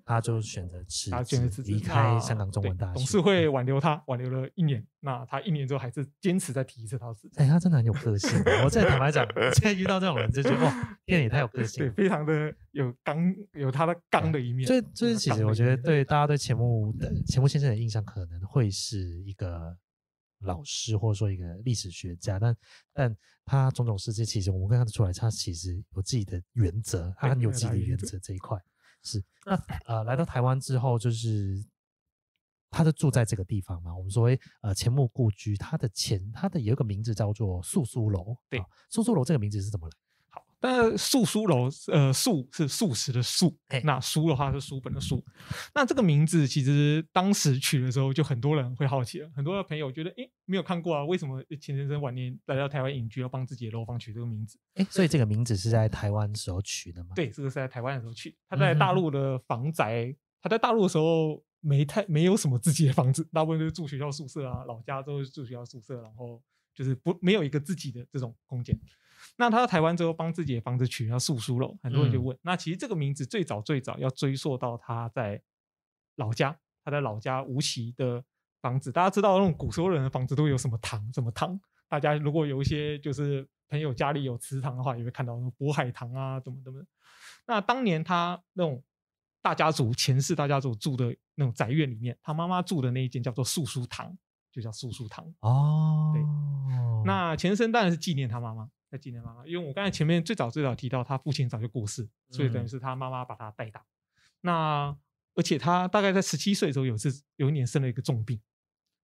他就选择辞职，离开香港中文大学董事会挽留他，挽留了一年。那他一年之后还是坚持在提这套事。哎，他真的很有个性。我在坦白讲，现在遇到这种人就觉得哇，天也太有个性，对，非常的有刚，有他的刚的一面。以，所是，其实我觉得对大家对钱穆的钱穆先生的印象，可能会是一个老师，或者说一个历史学家。但但他种种事迹，其实我们看得出来，他其实有自己的原则，他有自己的原则这一块。是，那呃，来到台湾之后，就是他就住在这个地方嘛。我们所谓呃钱穆故居，他的前他的有一个名字叫做素书楼，对，素书楼这个名字是怎么来？但素书楼，呃，素是素食的素，那书的话是书本的书。那这个名字其实当时取的时候，就很多人会好奇，很多的朋友觉得，哎，没有看过啊，为什么钱先生晚年来到台湾隐居，要帮自己的楼房取这个名字？哎，所以这个名字是在台湾时候取的吗？对，这个是在台湾的时候取。他在大陆的房宅，他在大陆的时候没太没有什么自己的房子，大部分都是住学校宿舍啊，老家都是住学校宿舍，然后就是不没有一个自己的这种空间。那他到台湾之后，帮自己的房子取名叫素书楼，很多人就问。那其实这个名字最早最早要追溯到他在老家，他在老家无锡的房子。大家知道那种古时候人的房子都有什么堂，什么堂？大家如果有一些就是朋友家里有祠堂的话，也会看到什么渤海堂啊，怎么怎么。那当年他那种大家族，钱氏大家族住的那种宅院里面，他妈妈住的那一间叫做素书堂，就叫素书堂。哦，对。那前身当然是纪念他妈妈。在纪念妈妈，因为我刚才前面最早最早提到，他父亲早就过世，所以等于是他妈妈把他带大。那而且他大概在十七岁的时候，有一次有一年生了一个重病，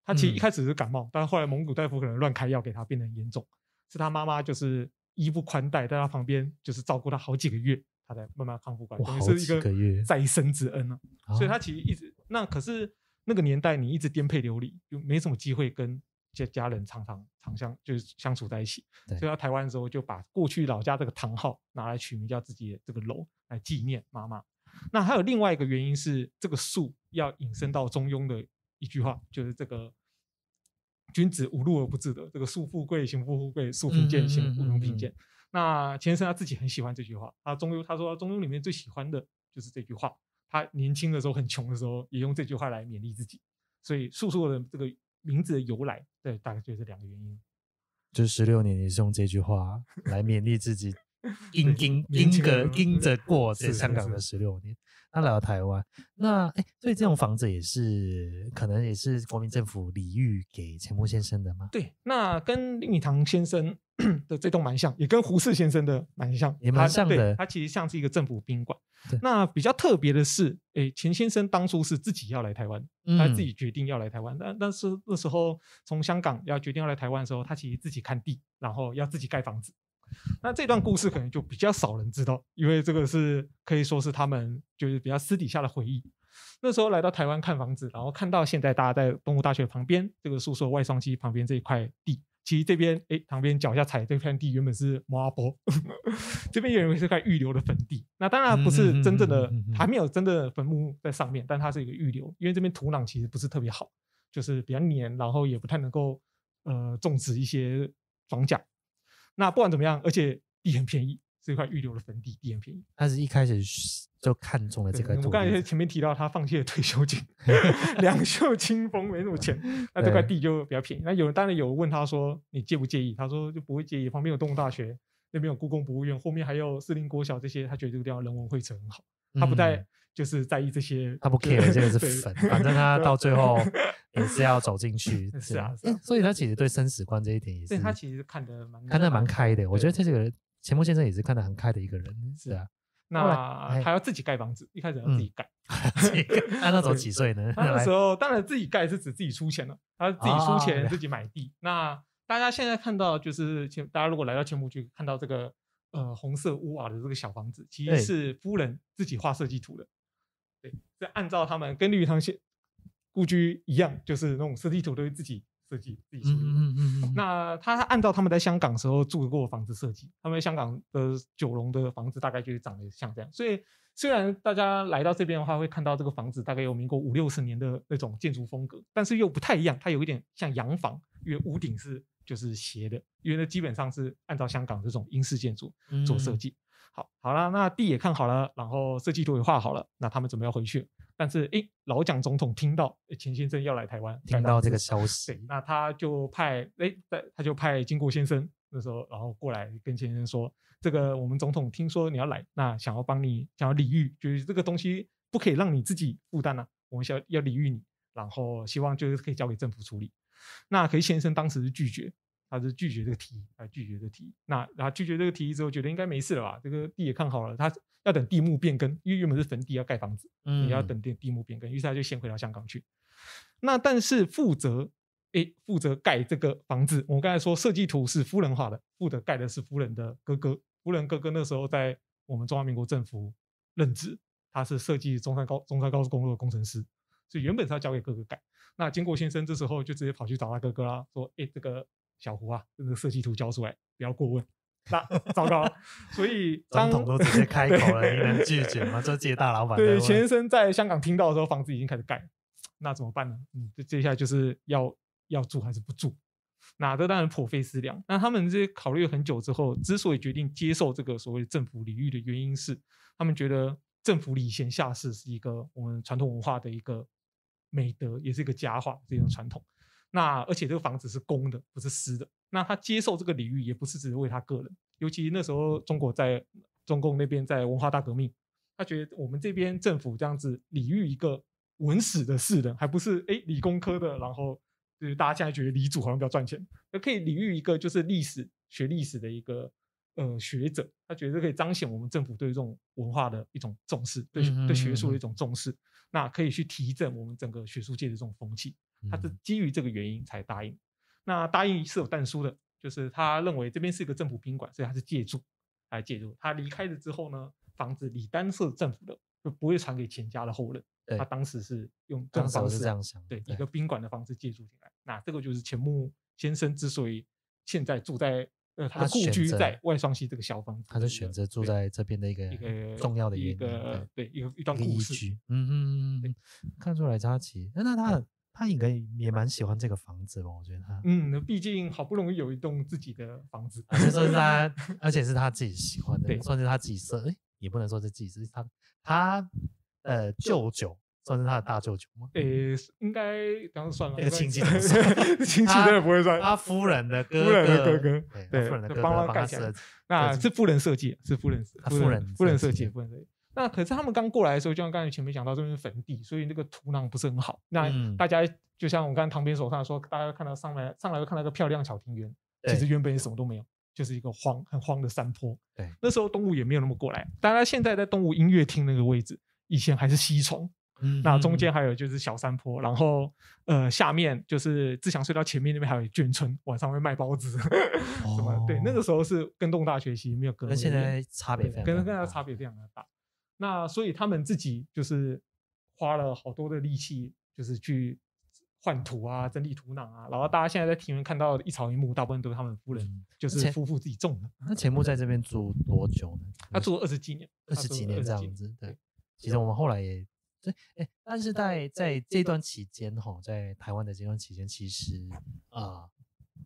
他其实一开始是感冒，但是后来蒙古大夫可能乱开药给他，变得很严重。是他妈妈就是衣不宽带，在他旁边就是照顾他好几个月，他才慢慢康复过来。哇，好几个月，再生之恩啊！所以他其实一直那可是那个年代，你一直颠沛流离，就没什么机会跟。家家人常常常相就是相处在一起，所以到台湾的时候就把过去老家这个堂号拿来取名叫自己的这个楼来纪念妈妈。那还有另外一个原因是这个“树”要引申到中庸的一句话，就是这个“君子无禄而不自得”。这个“树”富贵行不富贵，树贫贱行不庸贫贱。那钱生他自己很喜欢这句话，他中庸他说中庸里面最喜欢的就是这句话。他年轻的时候很穷的时候也用这句话来勉励自己，所以“素素的这个。名字的由来，对，大概就是两个原因。就十六年也是用这句话来勉励自己，硬硬硬着硬着过这香港的十六年。他来到台湾，那哎，所以这栋房子也是可能也是国民政府礼遇给钱穆先生的吗？对，那跟林语堂先生 的这栋蛮像，也跟胡适先生的蛮像，也蛮像的。它其实像是一个政府宾馆。那比较特别的是，哎，钱先生当初是自己要来台湾，他自己决定要来台湾，但但是那时候从香港要决定要来台湾的时候，他其实自己看地，然后要自己盖房子。那这段故事可能就比较少人知道，因为这个是可以说是他们就是比较私底下的回忆。那时候来到台湾看房子，然后看到现在大家在东吴大学旁边这个宿舍外双溪旁边这一块地，其实这边哎旁边脚下踩这片地原本是毛阿波，这边原本是块预留的坟地。那当然不是真正的，还没有真的坟墓在上面，但它是一个预留，因为这边土壤其实不是特别好，就是比较黏，然后也不太能够呃种植一些庄稼。那不管怎么样，而且地很便宜，是一块预留的坟地，地很便宜。他是一开始就看中了这个。我刚才前面提到，他放弃了退休金，两袖清风没那么钱，那这块地就比较便宜。那有人当然有问他说：“你介不介意？”他说：“就不会介意，旁边有动物大学，那边有故宫博物院，后面还有四林国小，这些他觉得这个地方人文荟萃很好，他不太。”就是在意这些，他不 care，这个是粉，反正他到最后也是要走进去。是啊，所以他其实对生死观这一点也是。他其实看得蛮看的蛮开的。我觉得这个人钱穆先生也是看得很开的一个人。是啊，那还要自己盖房子，一开始要自己盖。那那时候几岁呢？那时候当然自己盖是指自己出钱了，他自己出钱自己买地。那大家现在看到就是大家如果来到钱穆去看到这个呃红色屋瓦的这个小房子，其实是夫人自己画设计图的。在按照他们跟绿鱼塘故居一样，就是那种设计图都是自己设计自己嗯嗯。那他按照他们在香港时候住过房子设计，他们香港的九龙的房子大概就是长得像这样。所以虽然大家来到这边的话，会看到这个房子大概有民国五六十年的那种建筑风格，但是又不太一样，它有一点像洋房，因为屋顶是就是斜的，因为基本上是按照香港这种英式建筑做设计。好好了，那地也看好了，然后设计图也画好了，那他们准备要回去。但是，哎，老蒋总统听到钱先生要来台湾，听到这个消息，那他就派，哎，他就派金国先生那时候，然后过来跟钱先生说，这个我们总统听说你要来，那想要帮你，想要礼遇，就是这个东西不可以让你自己负担啊，我们想要礼遇你，然后希望就是可以交给政府处理。那可以先生当时是拒绝。他是拒绝这个提议，他拒绝这个提议。那后拒绝这个提议之后，觉得应该没事了吧？这个地也看好了，他要等地目变更，因为原本是坟地，要盖房子，你要等地地目变更。于是他就先回到香港去。那但是负责哎，负责盖这个房子，我刚才说设计图是夫人画的，负责盖的是夫人的哥哥，夫人哥哥那时候在我们中华民国政府任职，他是设计中山高中山高速公路的工程师，所以原本是要交给哥哥盖。那经过先生这时候就直接跑去找他哥哥啦，说哎这个。小胡啊，那个设计图交出来，不要过问。那糟糕，所以 总统都直接 开口了，你能拒绝吗？这些大老板对钱生在香港听到的时候，房子已经开始盖那怎么办呢？嗯，这接下来就是要要住还是不住？那这当然颇费思量。那他们这些考虑很久之后，之所以决定接受这个所谓的政府礼遇的原因是，他们觉得政府礼贤下士是一个我们传统文化的一个美德，也是一个佳话，这种传统。那而且这个房子是公的，不是私的。那他接受这个礼遇，也不是只为他个人。尤其那时候中国在中共那边在文化大革命，他觉得我们这边政府这样子礼遇一个文史的士人，还不是哎理工科的。然后就是大家现在觉得李祖好像比较赚钱，可以礼遇一个就是历史学历史的一个呃，学者。他觉得可以彰显我们政府对这种文化的一种重视，对对学术的一种重视。那可以去提振我们整个学术界的这种风气。他是基于这个原因才答应。那答应是有但书的，就是他认为这边是一个政府宾馆，所以他是借住，来借住。他离开了之后呢，房子李丹是政府的，就不会传给钱家的后人。他当时是用这种方式，对一个宾馆的方式借住进来。那这个就是钱穆先生之所以现在住在呃他的故居在外双溪这个小房子，他选择住在这边的一个一个重要的一个对一个一段故事。嗯嗯嗯嗯，看出来，佳奇，那那他。他应该也蛮喜欢这个房子吧？我觉得他，嗯，毕竟好不容易有一栋自己的房子，而且是他，而且是他自己喜欢的，算是他自己设，哎，也不能说是自己，是他，他呃舅舅，算是他的大舅舅吗？呃，应该，当算了，那个 亲戚，亲戚真的不会算，他夫人的哥哥，夫人的哥哥，对，帮他盖的，那是夫人设计，是夫人，夫人，夫人设计，夫人。设计。那可是他们刚过来的时候，就像刚才前面讲到这边是地，所以那个土壤不是很好。那大家就像我刚才旁边手上说，大家看到上来上来会看到一个漂亮小庭院，其实原本什么都没有，就是一个荒很荒的山坡。对，那时候动物也没有那么过来。当然现在在动物音乐厅那个位置，以前还是西虫。那中间还有就是小山坡，然后呃下面就是自强隧道前面那边还有眷村，晚上会卖包子 什么。对，那个时候是跟物大学习没有隔，那现在差别非常，跟跟它差别非常的大。那所以他们自己就是花了好多的力气，就是去换土啊、整理土壤啊，然后大家现在在庭院看到的一草一木，大部分都是他们夫人就是夫妇自己种的。那钱穆在这边住多久呢？他住了二十几年，二十几年这样子。对，其实我们后来也对，哎，但是在在这段期间哈，在台湾的这段期间，其实啊，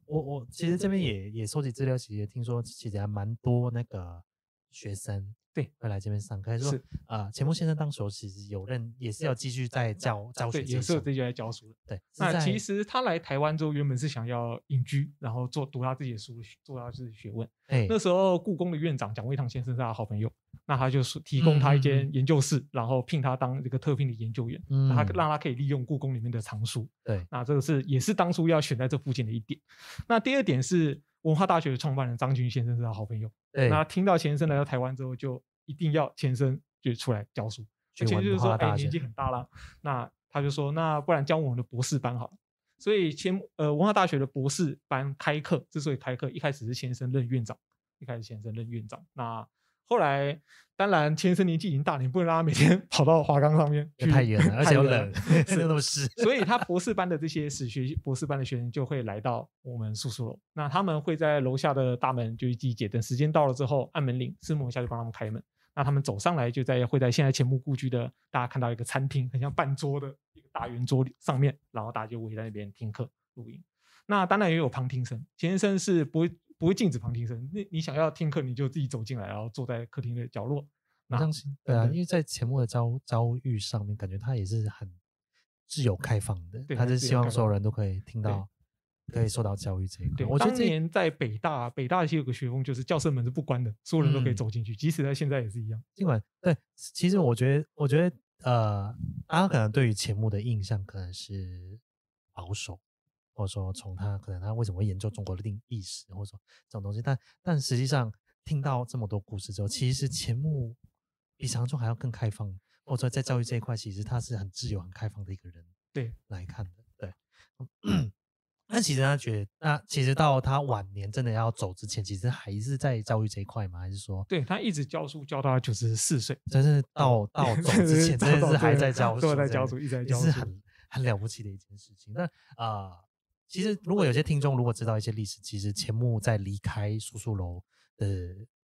我我其实这边也也收集资料，其实听说其实还蛮多那个学生。对，会来这边上课。是啊，钱穆先生当时其实有任，也是要继续在教教书。也是继续在教书对，那其实他来台湾之后，原本是想要隐居，然后做读他自己的书，做他自己的学问。那时候故宫的院长蒋维堂先生是他好朋友，那他就是提供他一间研究室，然后聘他当这个特聘的研究员，他让他可以利用故宫里面的藏书。对，那这个是也是当初要选在这附近的一点。那第二点是文化大学的创办人张军先生是他好朋友，那听到钱先生来到台湾之后，就一定要钱生就出来教书。钱就是说，哎，年纪很大了，那他就说，那不然教我们的博士班好了。所以前呃文化大学的博士班开课，之所以开课，一开始是先生任院长，一开始先生任院长。那后来当然先生年纪已经大了，不能让他每天 跑到华冈上面，太远了，而且又冷，那么湿。所以他博士班的这些史学博士班的学生就会来到我们宿舍楼，那他们会在楼下的大门就集结，等时间到了之后按门铃，师母一下就帮他们开门。那他们走上来就在会在现在前木故居的大家看到一个餐厅，很像半桌的。大圆桌上面，然后大家就围在那边听课录音。那当然也有旁听生，前生是不会不会禁止旁听生。那你想要听课，你就自己走进来，然后坐在客厅的角落。那放心，对啊，因为在钱穆的遭遭遇上面，感觉他也是很自由开放的。对，他是希望所有人都可以听到，可以受到教育这一块。对，我觉得当年在北大，北大其实有个学风，就是教室门是不关的，所有人都可以走进去，即使在现在也是一样。尽管对，其实我觉得，我觉得。呃，他可能对于钱穆的印象可能是保守，或者说从他可能他为什么会研究中国的历历史，或者说这种东西，但但实际上听到这么多故事之后，其实钱穆比象中还要更开放，或者说在教育这一块，其实他是很自由、很开放的一个人。对，来看的，对。那其实他觉得，那其实到他晚年真的要走之前，其实还是在教育这一块吗？还是说，对他一直教书教到九十四岁，真是到到走之前，真的是还在教 书，在教书，一直在教书，是很很了不起的一件事情。那啊，其实如果有些听众如果知道一些历史，其实钱穆在离开叔叔楼的。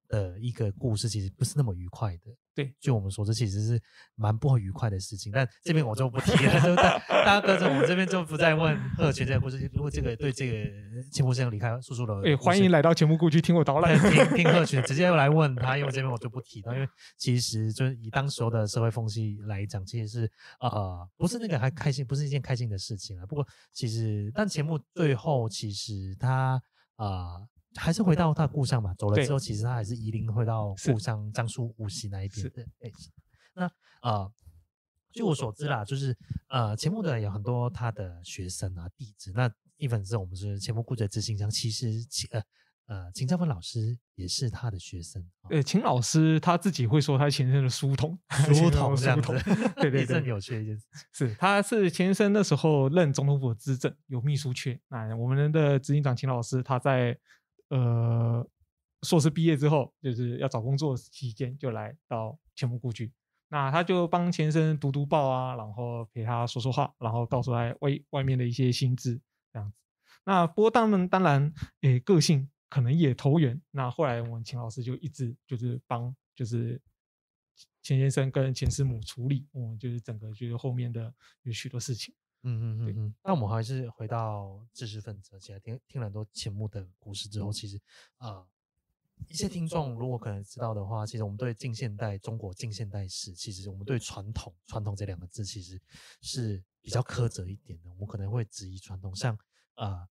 呃，一个故事其实不是那么愉快的。对，就我们说，这其实是蛮不愉快的事情。但这边我就不提了，就不 大家跟着我们这边就不再问贺群这个故事，因为这个对这个钱 穆先生离开叔叔的，对，欢迎来到钱穆故居听我导览，听听贺群直接来问他，因为这边我就不提了，因为其实就是以当时候的社会风气来讲，其实是呃不是那个还开心，不是一件开心的事情了。不过其实，但钱穆最后其实他啊。还是回到他故乡吧。走了之后，其实他还是移灵回到故乡江苏无锡那一边的。那呃，据我所知啦，就是呃钱穆的有很多他的学生啊弟子。那一粉丝，我们是钱穆故居的执行长，其实秦呃呃秦兆峰老师也是他的学生。对，秦老师他自己会说他前生的书童，书童相同，对对 对，很有趣的一件事。是，他是前生那时候任总统府的资政，有秘书缺。那我们的执行长秦老师，他在。呃，硕士毕业之后，就是要找工作期间，就来到前穆故居。那他就帮钱生读读报啊，然后陪他说说话，然后告诉他外外面的一些薪资这样子。那过他们当然，诶，个性可能也投缘。那后来我们秦老师就一直就是帮就是钱先生跟钱师母处理，我们就是整个就是后面的有许多事情。嗯嗯嗯嗯，那我们还是回到知识分子。现在听听很多钱穆的故事之后，其实啊，一些听众如果可能知道的话，其实我们对近现代中国近现代史，其实我们对传统传统这两个字，其实是比较苛责一点的。我们可能会质疑传统，像啊，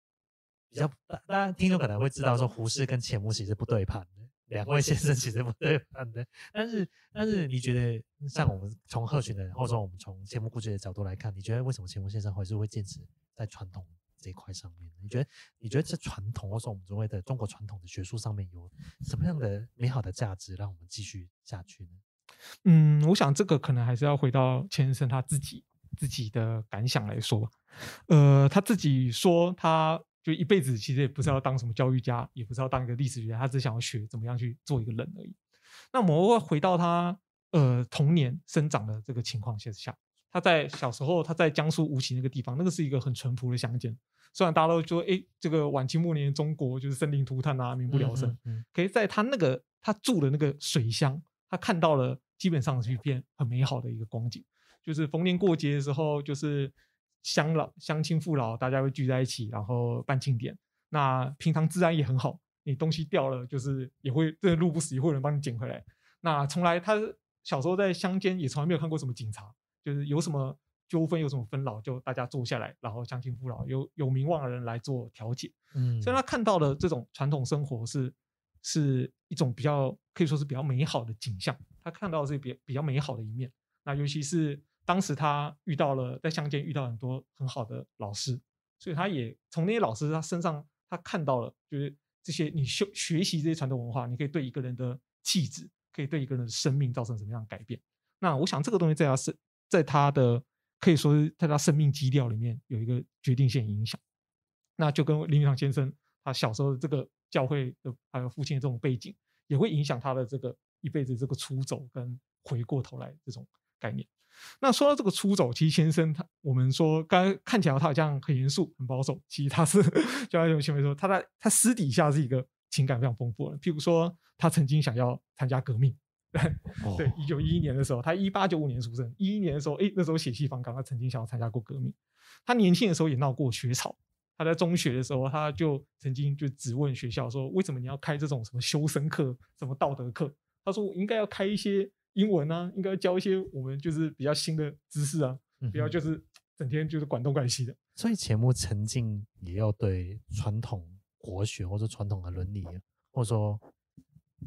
比较当然听众可能会知道说，胡适跟钱穆其实不对盘的。两位先生其实不对等的，但是但是，你觉得像我们从贺群的，或者说我们从钱穆故居的角度来看，你觉得为什么钱穆先生还是会坚持在传统这块上面？你觉得你觉得这传统，或者说我们所谓的中国传统的学术上面，有什么样的美好的价值，让我们继续下去呢？嗯，我想这个可能还是要回到钱先生他自己自己的感想来说。呃，他自己说他。就一辈子其实也不是要当什么教育家，也不是要当一个历史学家，他只想要学怎么样去做一个人而已。那我们回到他呃童年生长的这个情况下，他在小时候，他在江苏无锡那个地方，那个是一个很淳朴的乡间。虽然大家都说，哎，这个晚清末年中国就是生灵涂炭啊，民不聊生。可以在他那个他住的那个水乡，他看到了基本上是一片很美好的一个光景，就是逢年过节的时候，就是。乡老、乡亲、父老，大家会聚在一起，然后办庆典。那平常治安也很好，你东西掉了，就是也会这路不死，会有人帮你捡回来。那从来他小时候在乡间也从来没有看过什么警察，就是有什么纠纷、有什么纷扰，就大家坐下来，然后乡亲父老有有名望的人来做调解。嗯，所以他看到的这种传统生活是是一种比较可以说是比较美好的景象。他看到是比比较美好的一面。那尤其是。当时他遇到了在乡间遇到很多很好的老师，所以他也从那些老师他身上他看到了，就是这些你修学习这些传统文化，你可以对一个人的气质，可以对一个人的生命造成什么样的改变。那我想这个东西在他生在他的可以说是在他生命基调里面有一个决定性影响。那就跟林语堂先生他小时候的这个教会的还有父亲的这种背景，也会影响他的这个一辈子这个出走跟回过头来这种。概念。那说到这个出走，其实先生他，我们说，刚看起来他好像很严肃、很保守，其实他是，就像有种前辈说，他在他私底下是一个情感非常丰富的。譬如说，他曾经想要参加革命，对对，一九一一年的时候，他一八九五年出生，一一年的时候，哎，那时候血气方刚，他曾经想要参加过革命。他年轻的时候也闹过学潮。他在中学的时候，他就曾经就质问学校说：“为什么你要开这种什么修身课、什么道德课？”他说：“我应该要开一些。”英文啊，应该教一些我们就是比较新的知识啊，不要就是整天就是管东管西的。所以钱穆曾经也要对传统国学或者传统的伦理，或者说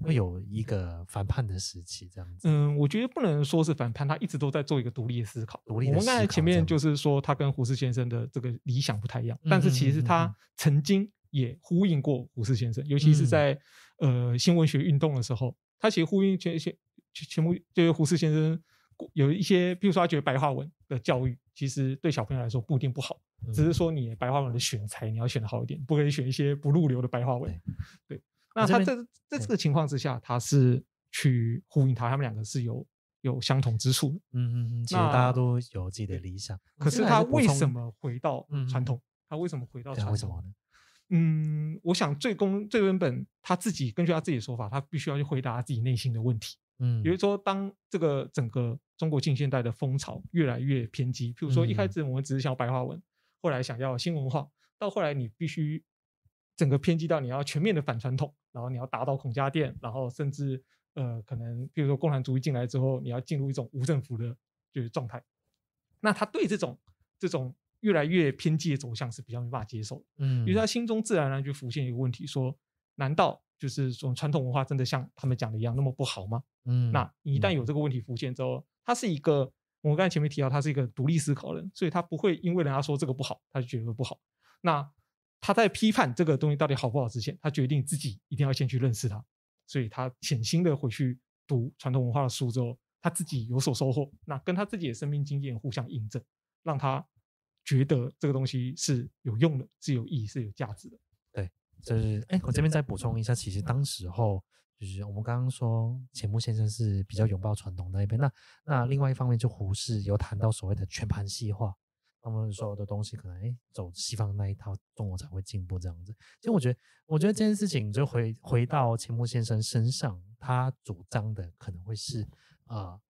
会有一个反叛的时期，这样子。嗯，我觉得不能说是反叛，他一直都在做一个独立的思考。独立。我们刚才前面就是说他跟胡适先生的这个理想不太一样，但是其实他曾经也呼应过胡适先生，尤其是在呃新文学运动的时候，他其实呼应一些。全部就是胡适先生有一些，比如说他觉得白话文的教育其实对小朋友来说不一定不好，只是说你白话文的选材你要选的好一点，不可以选一些不入流的白话文。对，那他在在这个情况之下，他是去呼应他，他们两个是有有相同之处。嗯嗯嗯，其实大家都有自己的理想，可是他为什么回到传统？他为什么回到传统呢？嗯，我想最公最根本，他自己根据他自己的说法，他必须要去回答自己内心的问题。嗯，比如说，当这个整个中国近现代的风潮越来越偏激，譬如说一开始我们只是想要白话文，后来想要新文化，到后来你必须整个偏激到你要全面的反传统，然后你要打倒孔家店，然后甚至呃可能，比如说共产主义进来之后，你要进入一种无政府的就是状态，那他对这种这种越来越偏激的走向是比较没办法接受。嗯，因为他心中自然而然就浮现一个问题：说，难道？就是说，传统文化真的像他们讲的一样那么不好吗？嗯，那你一旦有这个问题浮现之后，他是一个，我刚才前面提到他是一个独立思考人，所以他不会因为人家说这个不好，他就觉得不好。那他在批判这个东西到底好不好之前，他决定自己一定要先去认识它，所以他潜心的回去读传统文化的书之后，他自己有所收获，那跟他自己的生命经验互相印证，让他觉得这个东西是有用的，是有意义，是有价值的。就是哎，我这边再补充一下，其实当时候就是我们刚刚说钱穆先生是比较拥抱传统那一边，那那另外一方面就胡适有谈到所谓的全盘西化，他们有的东西可能哎走西方那一套，中国才会进步这样子。其实我觉得，我觉得这件事情就回回到钱穆先生身上，他主张的可能会是啊，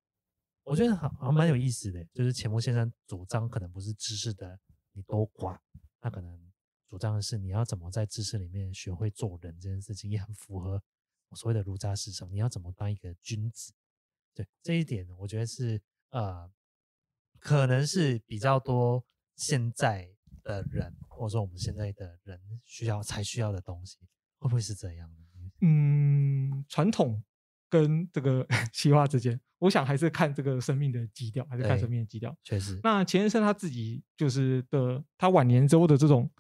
我觉得好很蛮有意思的，就是钱穆先生主张可能不是知识的你多管，那可能。主张的是你要怎么在知识里面学会做人这件事情，也很符合所谓的儒家思想。你要怎么当一个君子？对这一点，我觉得是呃，可能是比较多现在的人，或者说我们现在的人需要才需要的东西，会不会是这样的？嗯，传统跟这个 西化之间，我想还是看这个生命的基调，还是看生命的基调。确实，那钱先生他自己就是的，他晚年之后的这种。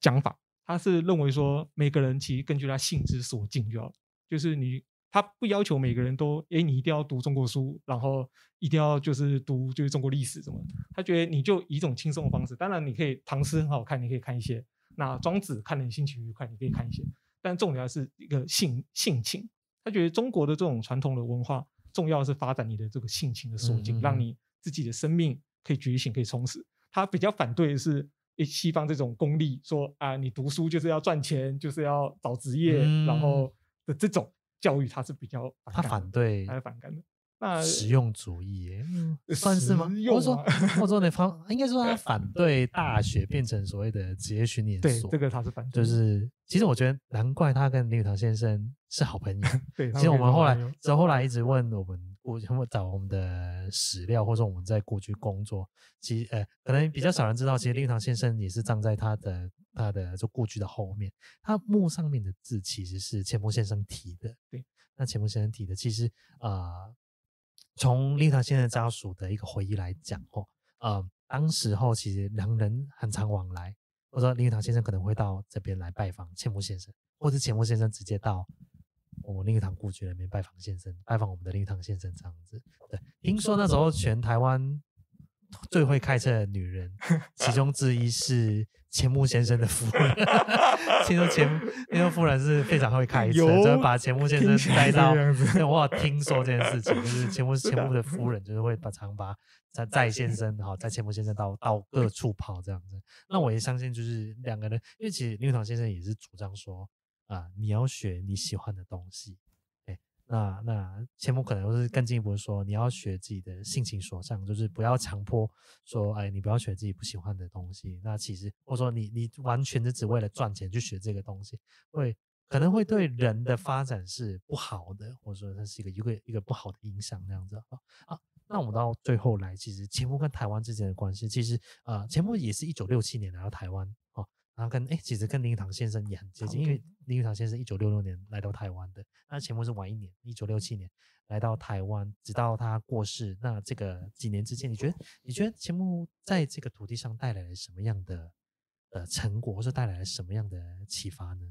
讲法，他是认为说，每个人其实根据他性之所近就好就是你他不要求每个人都，哎，你一定要读中国书，然后一定要就是读就是中国历史什么。他觉得你就以一种轻松的方式，当然你可以唐诗很好看，你可以看一些，那庄子看了心情愉快，你可以看一些。但重点还是一个性性情，他觉得中国的这种传统的文化，重要是发展你的这个性情的所近，让你自己的生命可以觉醒，可以充实。他比较反对的是。诶，西方这种功利，说啊，你读书就是要赚钱，就是要找职业，然后的这种教育，他是比较他反对，他反感的。那实用主义，嗯，算是吗？或者说，或者说那方，应该说他 反对大学变成所谓的职业训练所。对，这个他是反对。就是，其实我觉得难怪他跟林语堂先生是好朋友。对，其实我们后来，之后来一直问我们。我我找我们的史料，或者我们在故居工作，其实呃，可能比较少人知道，其实林语堂先生也是葬在他的他的这故居的后面，他墓上面的字其实是钱穆先生题的。对，那钱穆先生题的，其实呃，从林语堂先生家属的一个回忆来讲，哦，呃，当时候其实两人很常往来，我说林语堂先生可能会到这边来拜访钱穆先生，或者钱穆先生直接到。我们一堂故居里面拜访先生，拜访我们的另一堂先生这样子。对，听说那时候全台湾 最会开车的女人其中之一是钱穆先生的夫人。听说钱，听说夫人是非常会开车，就把钱穆先生带到。我听说这件事情，就是钱穆 钱穆的夫人就是会把长把在在先生，哈，在钱穆先生到到各处跑这样子。那我也相信，就是两个人，因为其实林语堂先生也是主张说。啊，你要学你喜欢的东西，那那前夫可能就是更进一步说，你要学自己的性情所向，就是不要强迫说，哎，你不要学自己不喜欢的东西。那其实，或者说你你完全是只为了赚钱去学这个东西，会可能会对人的发展是不好的，或者说它是一个一个一个不好的影响那样子啊。那我们到最后来，其实前夫跟台湾之间的关系，其实啊，前夫也是一九六七年来到台湾啊。然后跟哎，其实跟林语堂先生也很接近，因为林语堂先生一九六六年来到台湾的，那钱穆是晚一年，一九六七年来到台湾，直到他过世。那这个几年之间，你觉得你觉得钱穆在这个土地上带来了什么样的呃成果，或是带来了什么样的启发呢？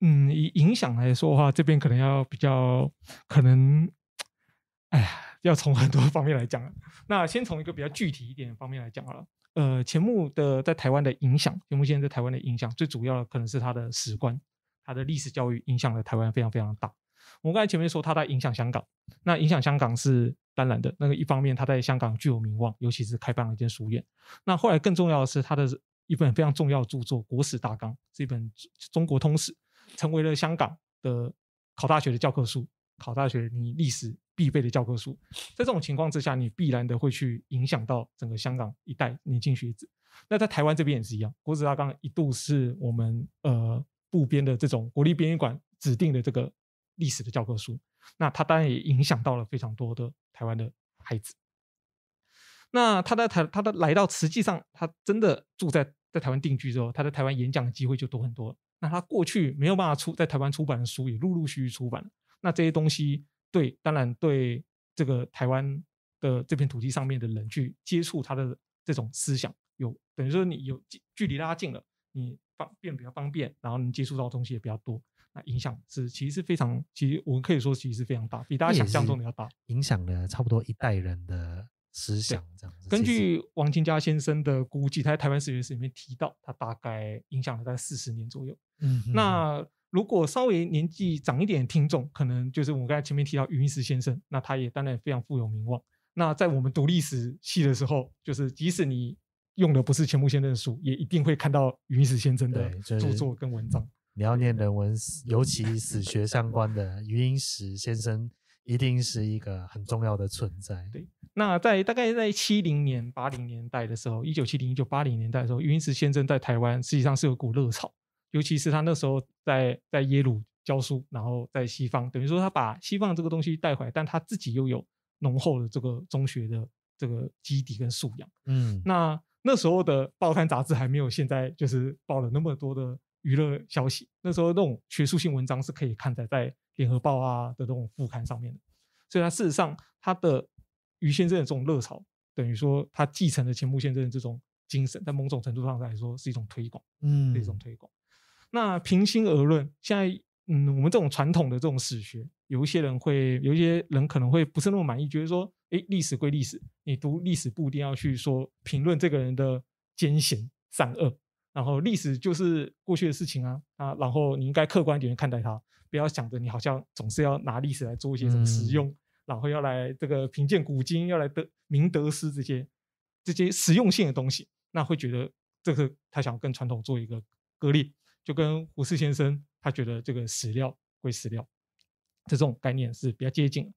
嗯，以影响来说的话，这边可能要比较，可能，哎呀，要从很多方面来讲。那先从一个比较具体一点方面来讲好了。呃，钱穆的在台湾的影响，钱穆现在在台湾的影响，最主要的可能是他的史观，他的历史教育影响了台湾非常非常大。我们刚才前面说他在影响香港，那影响香港是当然的。那个一方面他在香港具有名望，尤其是开办了一间书院。那后来更重要的是他的一本非常重要的著作《国史大纲》，这本中国通史成为了香港的考大学的教科书，考大学你历史。必备的教科书，在这种情况之下，你必然的会去影响到整个香港一代年轻学子。那在台湾这边也是一样，国子大纲一度是我们呃部编的这种国立编译馆指定的这个历史的教科书。那它当然也影响到了非常多的台湾的孩子。那他在台，他的来到，实际上他真的住在在台湾定居之后，他在台湾演讲的机会就多很多。那他过去没有办法出在台湾出版的书，也陆陆续续出版那这些东西。对，当然对这个台湾的这片土地上面的人去接触他的这种思想，有等于说你有距离拉近了，你方便比较方便，然后能接触到东西也比较多，那影响是其实是非常，其实我们可以说其实是非常大，比大家想象中的要大，影响了差不多一代人的思想这样。根据王金佳先生的估计，他在《台湾史源史》里面提到，他大概影响了大概四十年左右。嗯，那。如果稍微年纪长一点，听众可能就是我们刚才前面提到余英时先生，那他也当然也非常富有名望。那在我们读历史系的时候，就是即使你用的不是钱穆先生的书，也一定会看到余英时先生的著作跟文章。你要念人文，尤其史学相关的，余英时先生一定是一个很重要的存在。对，那在大概在七零年、八零年代的时候，一九七零、一九八零年代的时候，余英时先生在台湾实际上是有股热潮。尤其是他那时候在在耶鲁教书，然后在西方，等于说他把西方这个东西带回来，但他自己又有浓厚的这个中学的这个基底跟素养。嗯，那那时候的报刊杂志还没有现在就是报了那么多的娱乐消息，那时候那种学术性文章是可以看在在联合报啊的这种副刊上面的。所以，他事实上他的于先生的这种热潮，等于说他继承了钱穆先生的这种精神，在某种程度上来说是一种推广，嗯，一种推广。那平心而论，现在嗯，我们这种传统的这种史学，有一些人会，有一些人可能会不是那么满意，觉得说，哎，历史归历史，你读历史不一定要去说评论这个人的奸贤善恶，然后历史就是过去的事情啊啊，然后你应该客观一点看待它，不要想着你好像总是要拿历史来做一些什么实用，然后要来这个评鉴古今，要来得明得失这些这些实用性的东西，那会觉得这个他想跟传统做一个割裂。就跟胡适先生他觉得这个史料归史料，这种概念是比较接近。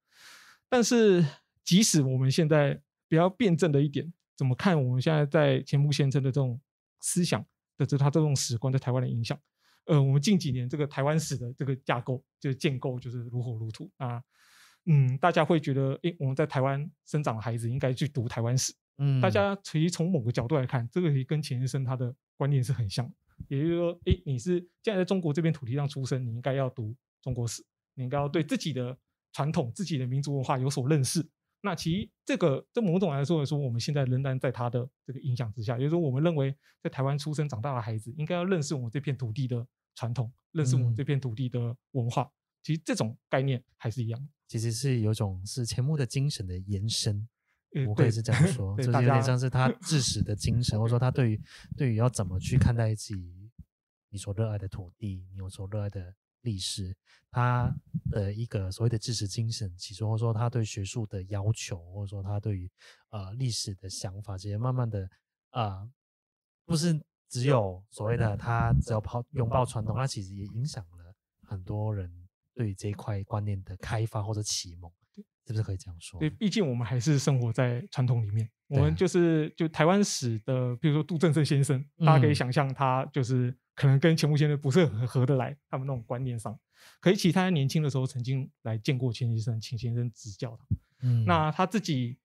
但是，即使我们现在比较辩证的一点，怎么看我们现在在钱穆先生的这种思想，就是他这种史观在台湾的影响。呃，我们近几年这个台湾史的这个架构就是建构就是如火如荼啊，嗯，大家会觉得，诶，我们在台湾生长的孩子应该去读台湾史。嗯，大家其实从某个角度来看，这个也跟钱先生他的观念是很像。也就是说，哎，你是现在在中国这片土地上出生，你应该要读中国史，你应该要对自己的传统、自己的民族文化有所认识。那其实这个，这某种来说说，我们现在仍然在他的这个影响之下。也就是说，我们认为在台湾出生长大的孩子，应该要认识我们这片土地的传统，认识我们这片土地的文化。其实这种概念还是一样。其实是有种是钱穆的精神的延伸。我可以是这样说，就是有点像是他致死的精神，或者说他对于对于要怎么去看待自己你所热爱的土地，你所热爱的历史，他的一个所谓的知识精神，其中或者说他对学术的要求，或者说他对于呃历史的想法，这些慢慢的啊，不是只有所谓的他只要抛拥抱传统，他其实也影响了很多人对这一块观念的开发或者启蒙。是不是可以这样说？对，毕竟我们还是生活在传统里面。我们就是就台湾史的，比如说杜正胜先生，大家可以想象他就是可能跟钱穆先生不是很合得来，他们那种观念上。可以，其他年轻的时候曾经来见过钱先生，请先生指教他。嗯，那他自己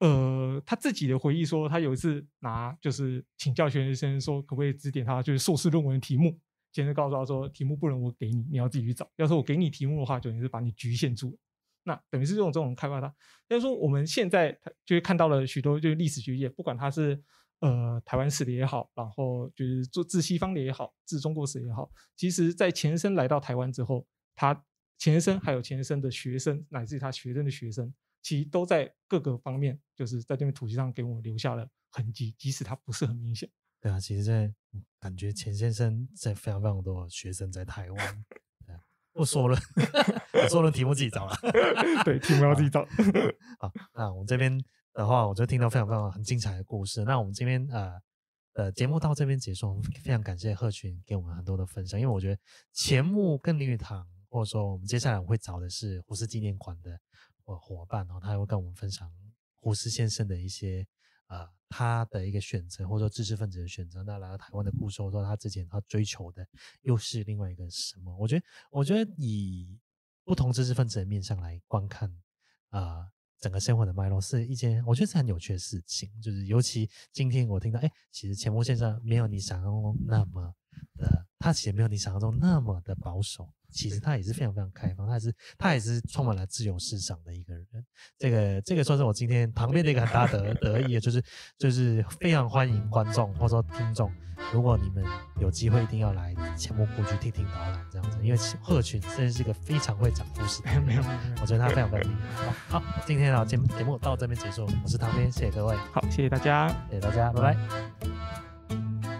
呃，他自己的回忆说，他有一次拿就是请教钱先生说，可不可以指点他就是硕士论文的题目？钱先生告诉他说，题目不能我给你，你要自己去找。要是我给你题目的话，就于是把你局限住了。那等于是用这种开发它，但是说我们现在就是看到了许多就是历史学界，不管它是呃台湾史的也好，然后就是做自西方的也好，自中国史也好，其实在钱生来到台湾之后，他钱生还有钱生的学生，乃至于他学生的学生，其实都在各个方面就是在这边土地上给我们留下了痕迹，即使它不是很明显。对啊，其实，在感觉钱先生在非常非常多学生在台湾。不说了，说了，题目自己找了。对，题目要自己找。好，那我们这边的话，我就听到非常非常很精彩的故事。那我们这边呃呃，节目到这边结束，非常感谢贺群给我们很多的分享。因为我觉得钱穆跟林语堂，或者说我们接下来我会找的是胡适纪念馆的呃伙伴哦，他会跟我们分享胡适先生的一些。呃，他的一个选择，或者说知识分子的选择，那来到台湾的或者说他之前他追求的又是另外一个什么？我觉得，我觉得以不同知识分子的面向来观看，呃，整个生活的脉络是一件，我觉得是很有趣的事情。就是尤其今天我听到，哎，其实钱穆先生没有你想象那么。呃，他其实没有你想象中那么的保守，其实他也是非常非常开放，他是他也是充满了自由市场的一个人。这个这个算是我今天旁边的一个很大的得意，就是就是非常欢迎观众或者说听众，如果你们有机会一定要来前墓故去听听导览这样子，因为鹤群真的是一个非常会讲故事，没有，我觉得他非常非常厉害。好，今天的节目节目到这边结束，我是唐兵，谢谢各位，好，谢谢大家，谢谢大家，拜拜。